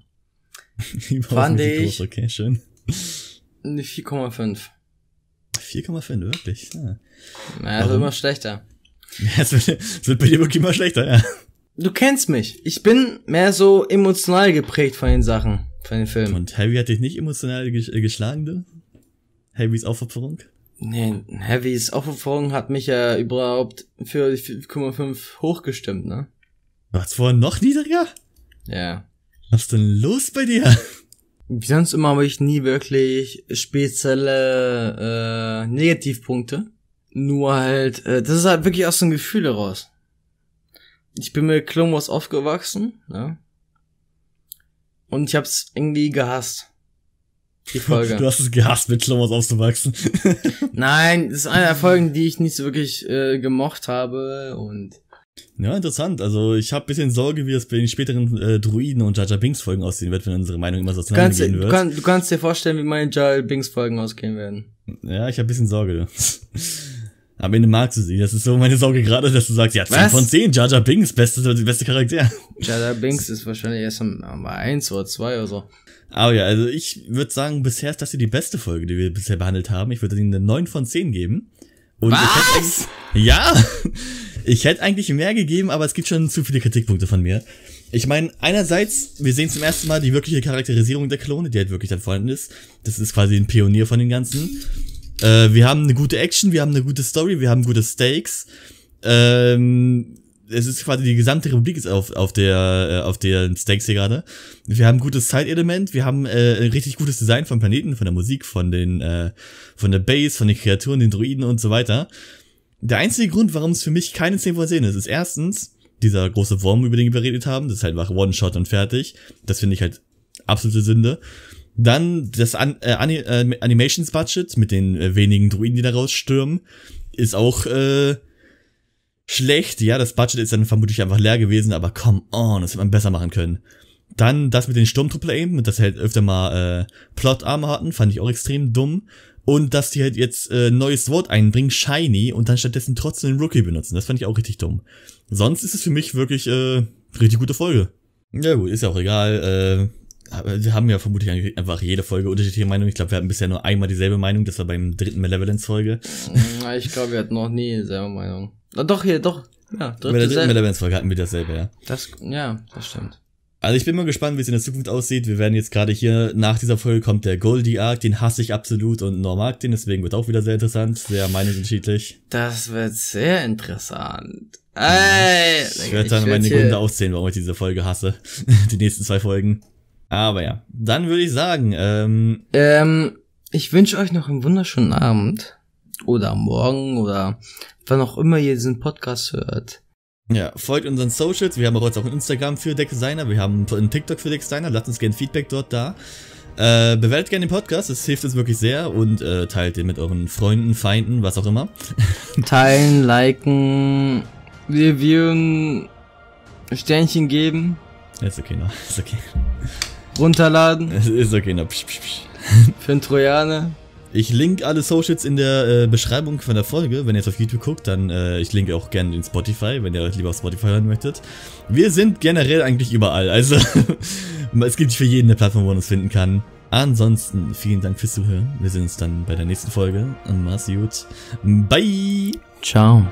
Speaker 1: fand ich groß, okay, schön.
Speaker 2: eine 4,5.
Speaker 1: 4,5, wirklich? Ja. Naja, Warum? immer
Speaker 2: schlechter. es, wird, es wird bei dir wirklich immer schlechter, ja. Du kennst mich. Ich bin
Speaker 1: mehr so emotional geprägt von den Sachen, von den Filmen. Und Heavy hat dich nicht emotional gesch äh, geschlagen, du? Heavys Aufopferung? Nee,
Speaker 2: Heavys Aufopferung hat mich ja überhaupt für 4,5 hochgestimmt, ne?
Speaker 1: War es vorher noch
Speaker 2: niedriger? Ja. Was ist denn los bei dir? Wie sonst immer habe ich nie wirklich spezielle äh, Negativpunkte. Nur halt, äh, das ist halt wirklich aus dem Gefühl heraus. Ich bin mit Clone Wars aufgewachsen, ne? Und ich hab's irgendwie gehasst. Die Folge. Du hast es gehasst,
Speaker 1: mit Clone Wars aufzuwachsen.
Speaker 2: Nein, das ist eine der Folgen, die ich nicht so wirklich äh, gemocht habe und
Speaker 1: ja, interessant. Also ich habe bisschen Sorge, wie es bei den späteren äh, Druiden und Jaja Binks Folgen aussehen wird, wenn unsere Meinung immer so auseinandergehen wird. Du, kann,
Speaker 2: du kannst dir vorstellen, wie meine Jaja Binks Folgen ausgehen werden.
Speaker 1: Ja, ich habe bisschen Sorge. Am Ende magst du sie. Das ist so meine Sorge gerade, dass du sagst, ja, 10 von 10, Jaja Binks, beste, beste Charakter.
Speaker 2: Jaja Binks
Speaker 1: ist wahrscheinlich erst mal 1 oder 2 oder so. Aber ja, also ich würde sagen, bisher ist das hier die beste Folge, die wir bisher behandelt haben. Ich würde ihnen eine 9 von 10 geben. Und Was? ja! Ich hätte eigentlich mehr gegeben, aber es gibt schon zu viele Kritikpunkte von mir. Ich meine, einerseits, wir sehen zum ersten Mal die wirkliche Charakterisierung der Klone, die halt wirklich dann vorhanden ist. Das ist quasi ein Pionier von den Ganzen. Äh, wir haben eine gute Action, wir haben eine gute Story, wir haben gute Stakes. Ähm, es ist quasi die gesamte Republik ist auf, auf der äh, auf der Stakes hier gerade. Wir haben ein gutes Zeitelement, wir haben äh, ein richtig gutes Design vom Planeten, von der Musik, von den äh, von der Base, von den Kreaturen, den Druiden und so weiter. Der einzige Grund, warum es für mich keine 10 von 10 ist, ist erstens dieser große Wurm, über den wir geredet haben. Das ist halt nach One-Shot und fertig. Das finde ich halt absolute Sünde. Dann das An äh, Ani äh, Animations Budget mit den äh, wenigen Druiden, die da rausstürmen, ist auch äh, schlecht. Ja, das Budget ist dann vermutlich einfach leer gewesen, aber come on, das hätte man besser machen können. Dann das mit den Sturmtruppler eben, das halt öfter mal äh, Plot-Arme hatten, fand ich auch extrem dumm und dass die halt jetzt äh, neues Wort einbringen, shiny, und dann stattdessen trotzdem den Rookie benutzen. Das fand ich auch richtig dumm. Sonst ist es für mich wirklich äh, richtig gute Folge. Ja gut, ist ja auch egal. Äh, haben ja vermutlich einfach jede Folge unterschiedliche Meinungen. Ich glaube, wir hatten bisher nur einmal dieselbe Meinung. Das war beim dritten Malevolence-Folge.
Speaker 2: Mm, ich glaube, wir hatten noch nie dieselbe Meinung. Na, doch, hier, doch. Ja, dritte Bei der dritten
Speaker 1: Malevolence-Folge hatten wir dasselbe, ja. Das, ja, das stimmt. Also ich bin mal gespannt, wie es in der Zukunft aussieht. Wir werden jetzt gerade hier, nach dieser Folge kommt der Goldie-Arc, den hasse ich absolut und nur mag den, deswegen wird auch wieder sehr interessant, sehr meinungsunterschiedlich. Das wird sehr interessant. Ey, ich werde dann ich meine Gründe aufzählen, warum ich diese Folge hasse. Die nächsten zwei Folgen. Aber ja, dann würde ich sagen, ähm, ähm, ich wünsche euch noch einen wunderschönen Abend. Oder morgen oder wann auch immer ihr diesen Podcast hört. Ja, folgt unseren Socials. Wir haben auch jetzt auch ein Instagram für Deckdesigner. Wir haben einen TikTok für Deckdesigner. Lasst uns gerne Feedback dort da. Äh, bewertet gerne den Podcast, Es hilft uns wirklich sehr und äh, teilt den mit euren Freunden, Feinden, was auch immer. Teilen, liken, reviewen, Sternchen geben. Ist okay, noch. Ist okay. Runterladen. Ist okay, noch. Psch, psch, psch. Für einen Trojaner. Ich link alle Socials in der äh, Beschreibung von der Folge. Wenn ihr jetzt auf YouTube guckt, dann äh, ich linke auch gerne in Spotify, wenn ihr lieber auf Spotify hören möchtet. Wir sind generell eigentlich überall. Also es gibt für jeden eine Plattform, wo man uns finden kann. Ansonsten vielen Dank fürs Zuhören. Wir sehen uns dann bei der nächsten Folge. Und Mach's gut. Bye. Ciao.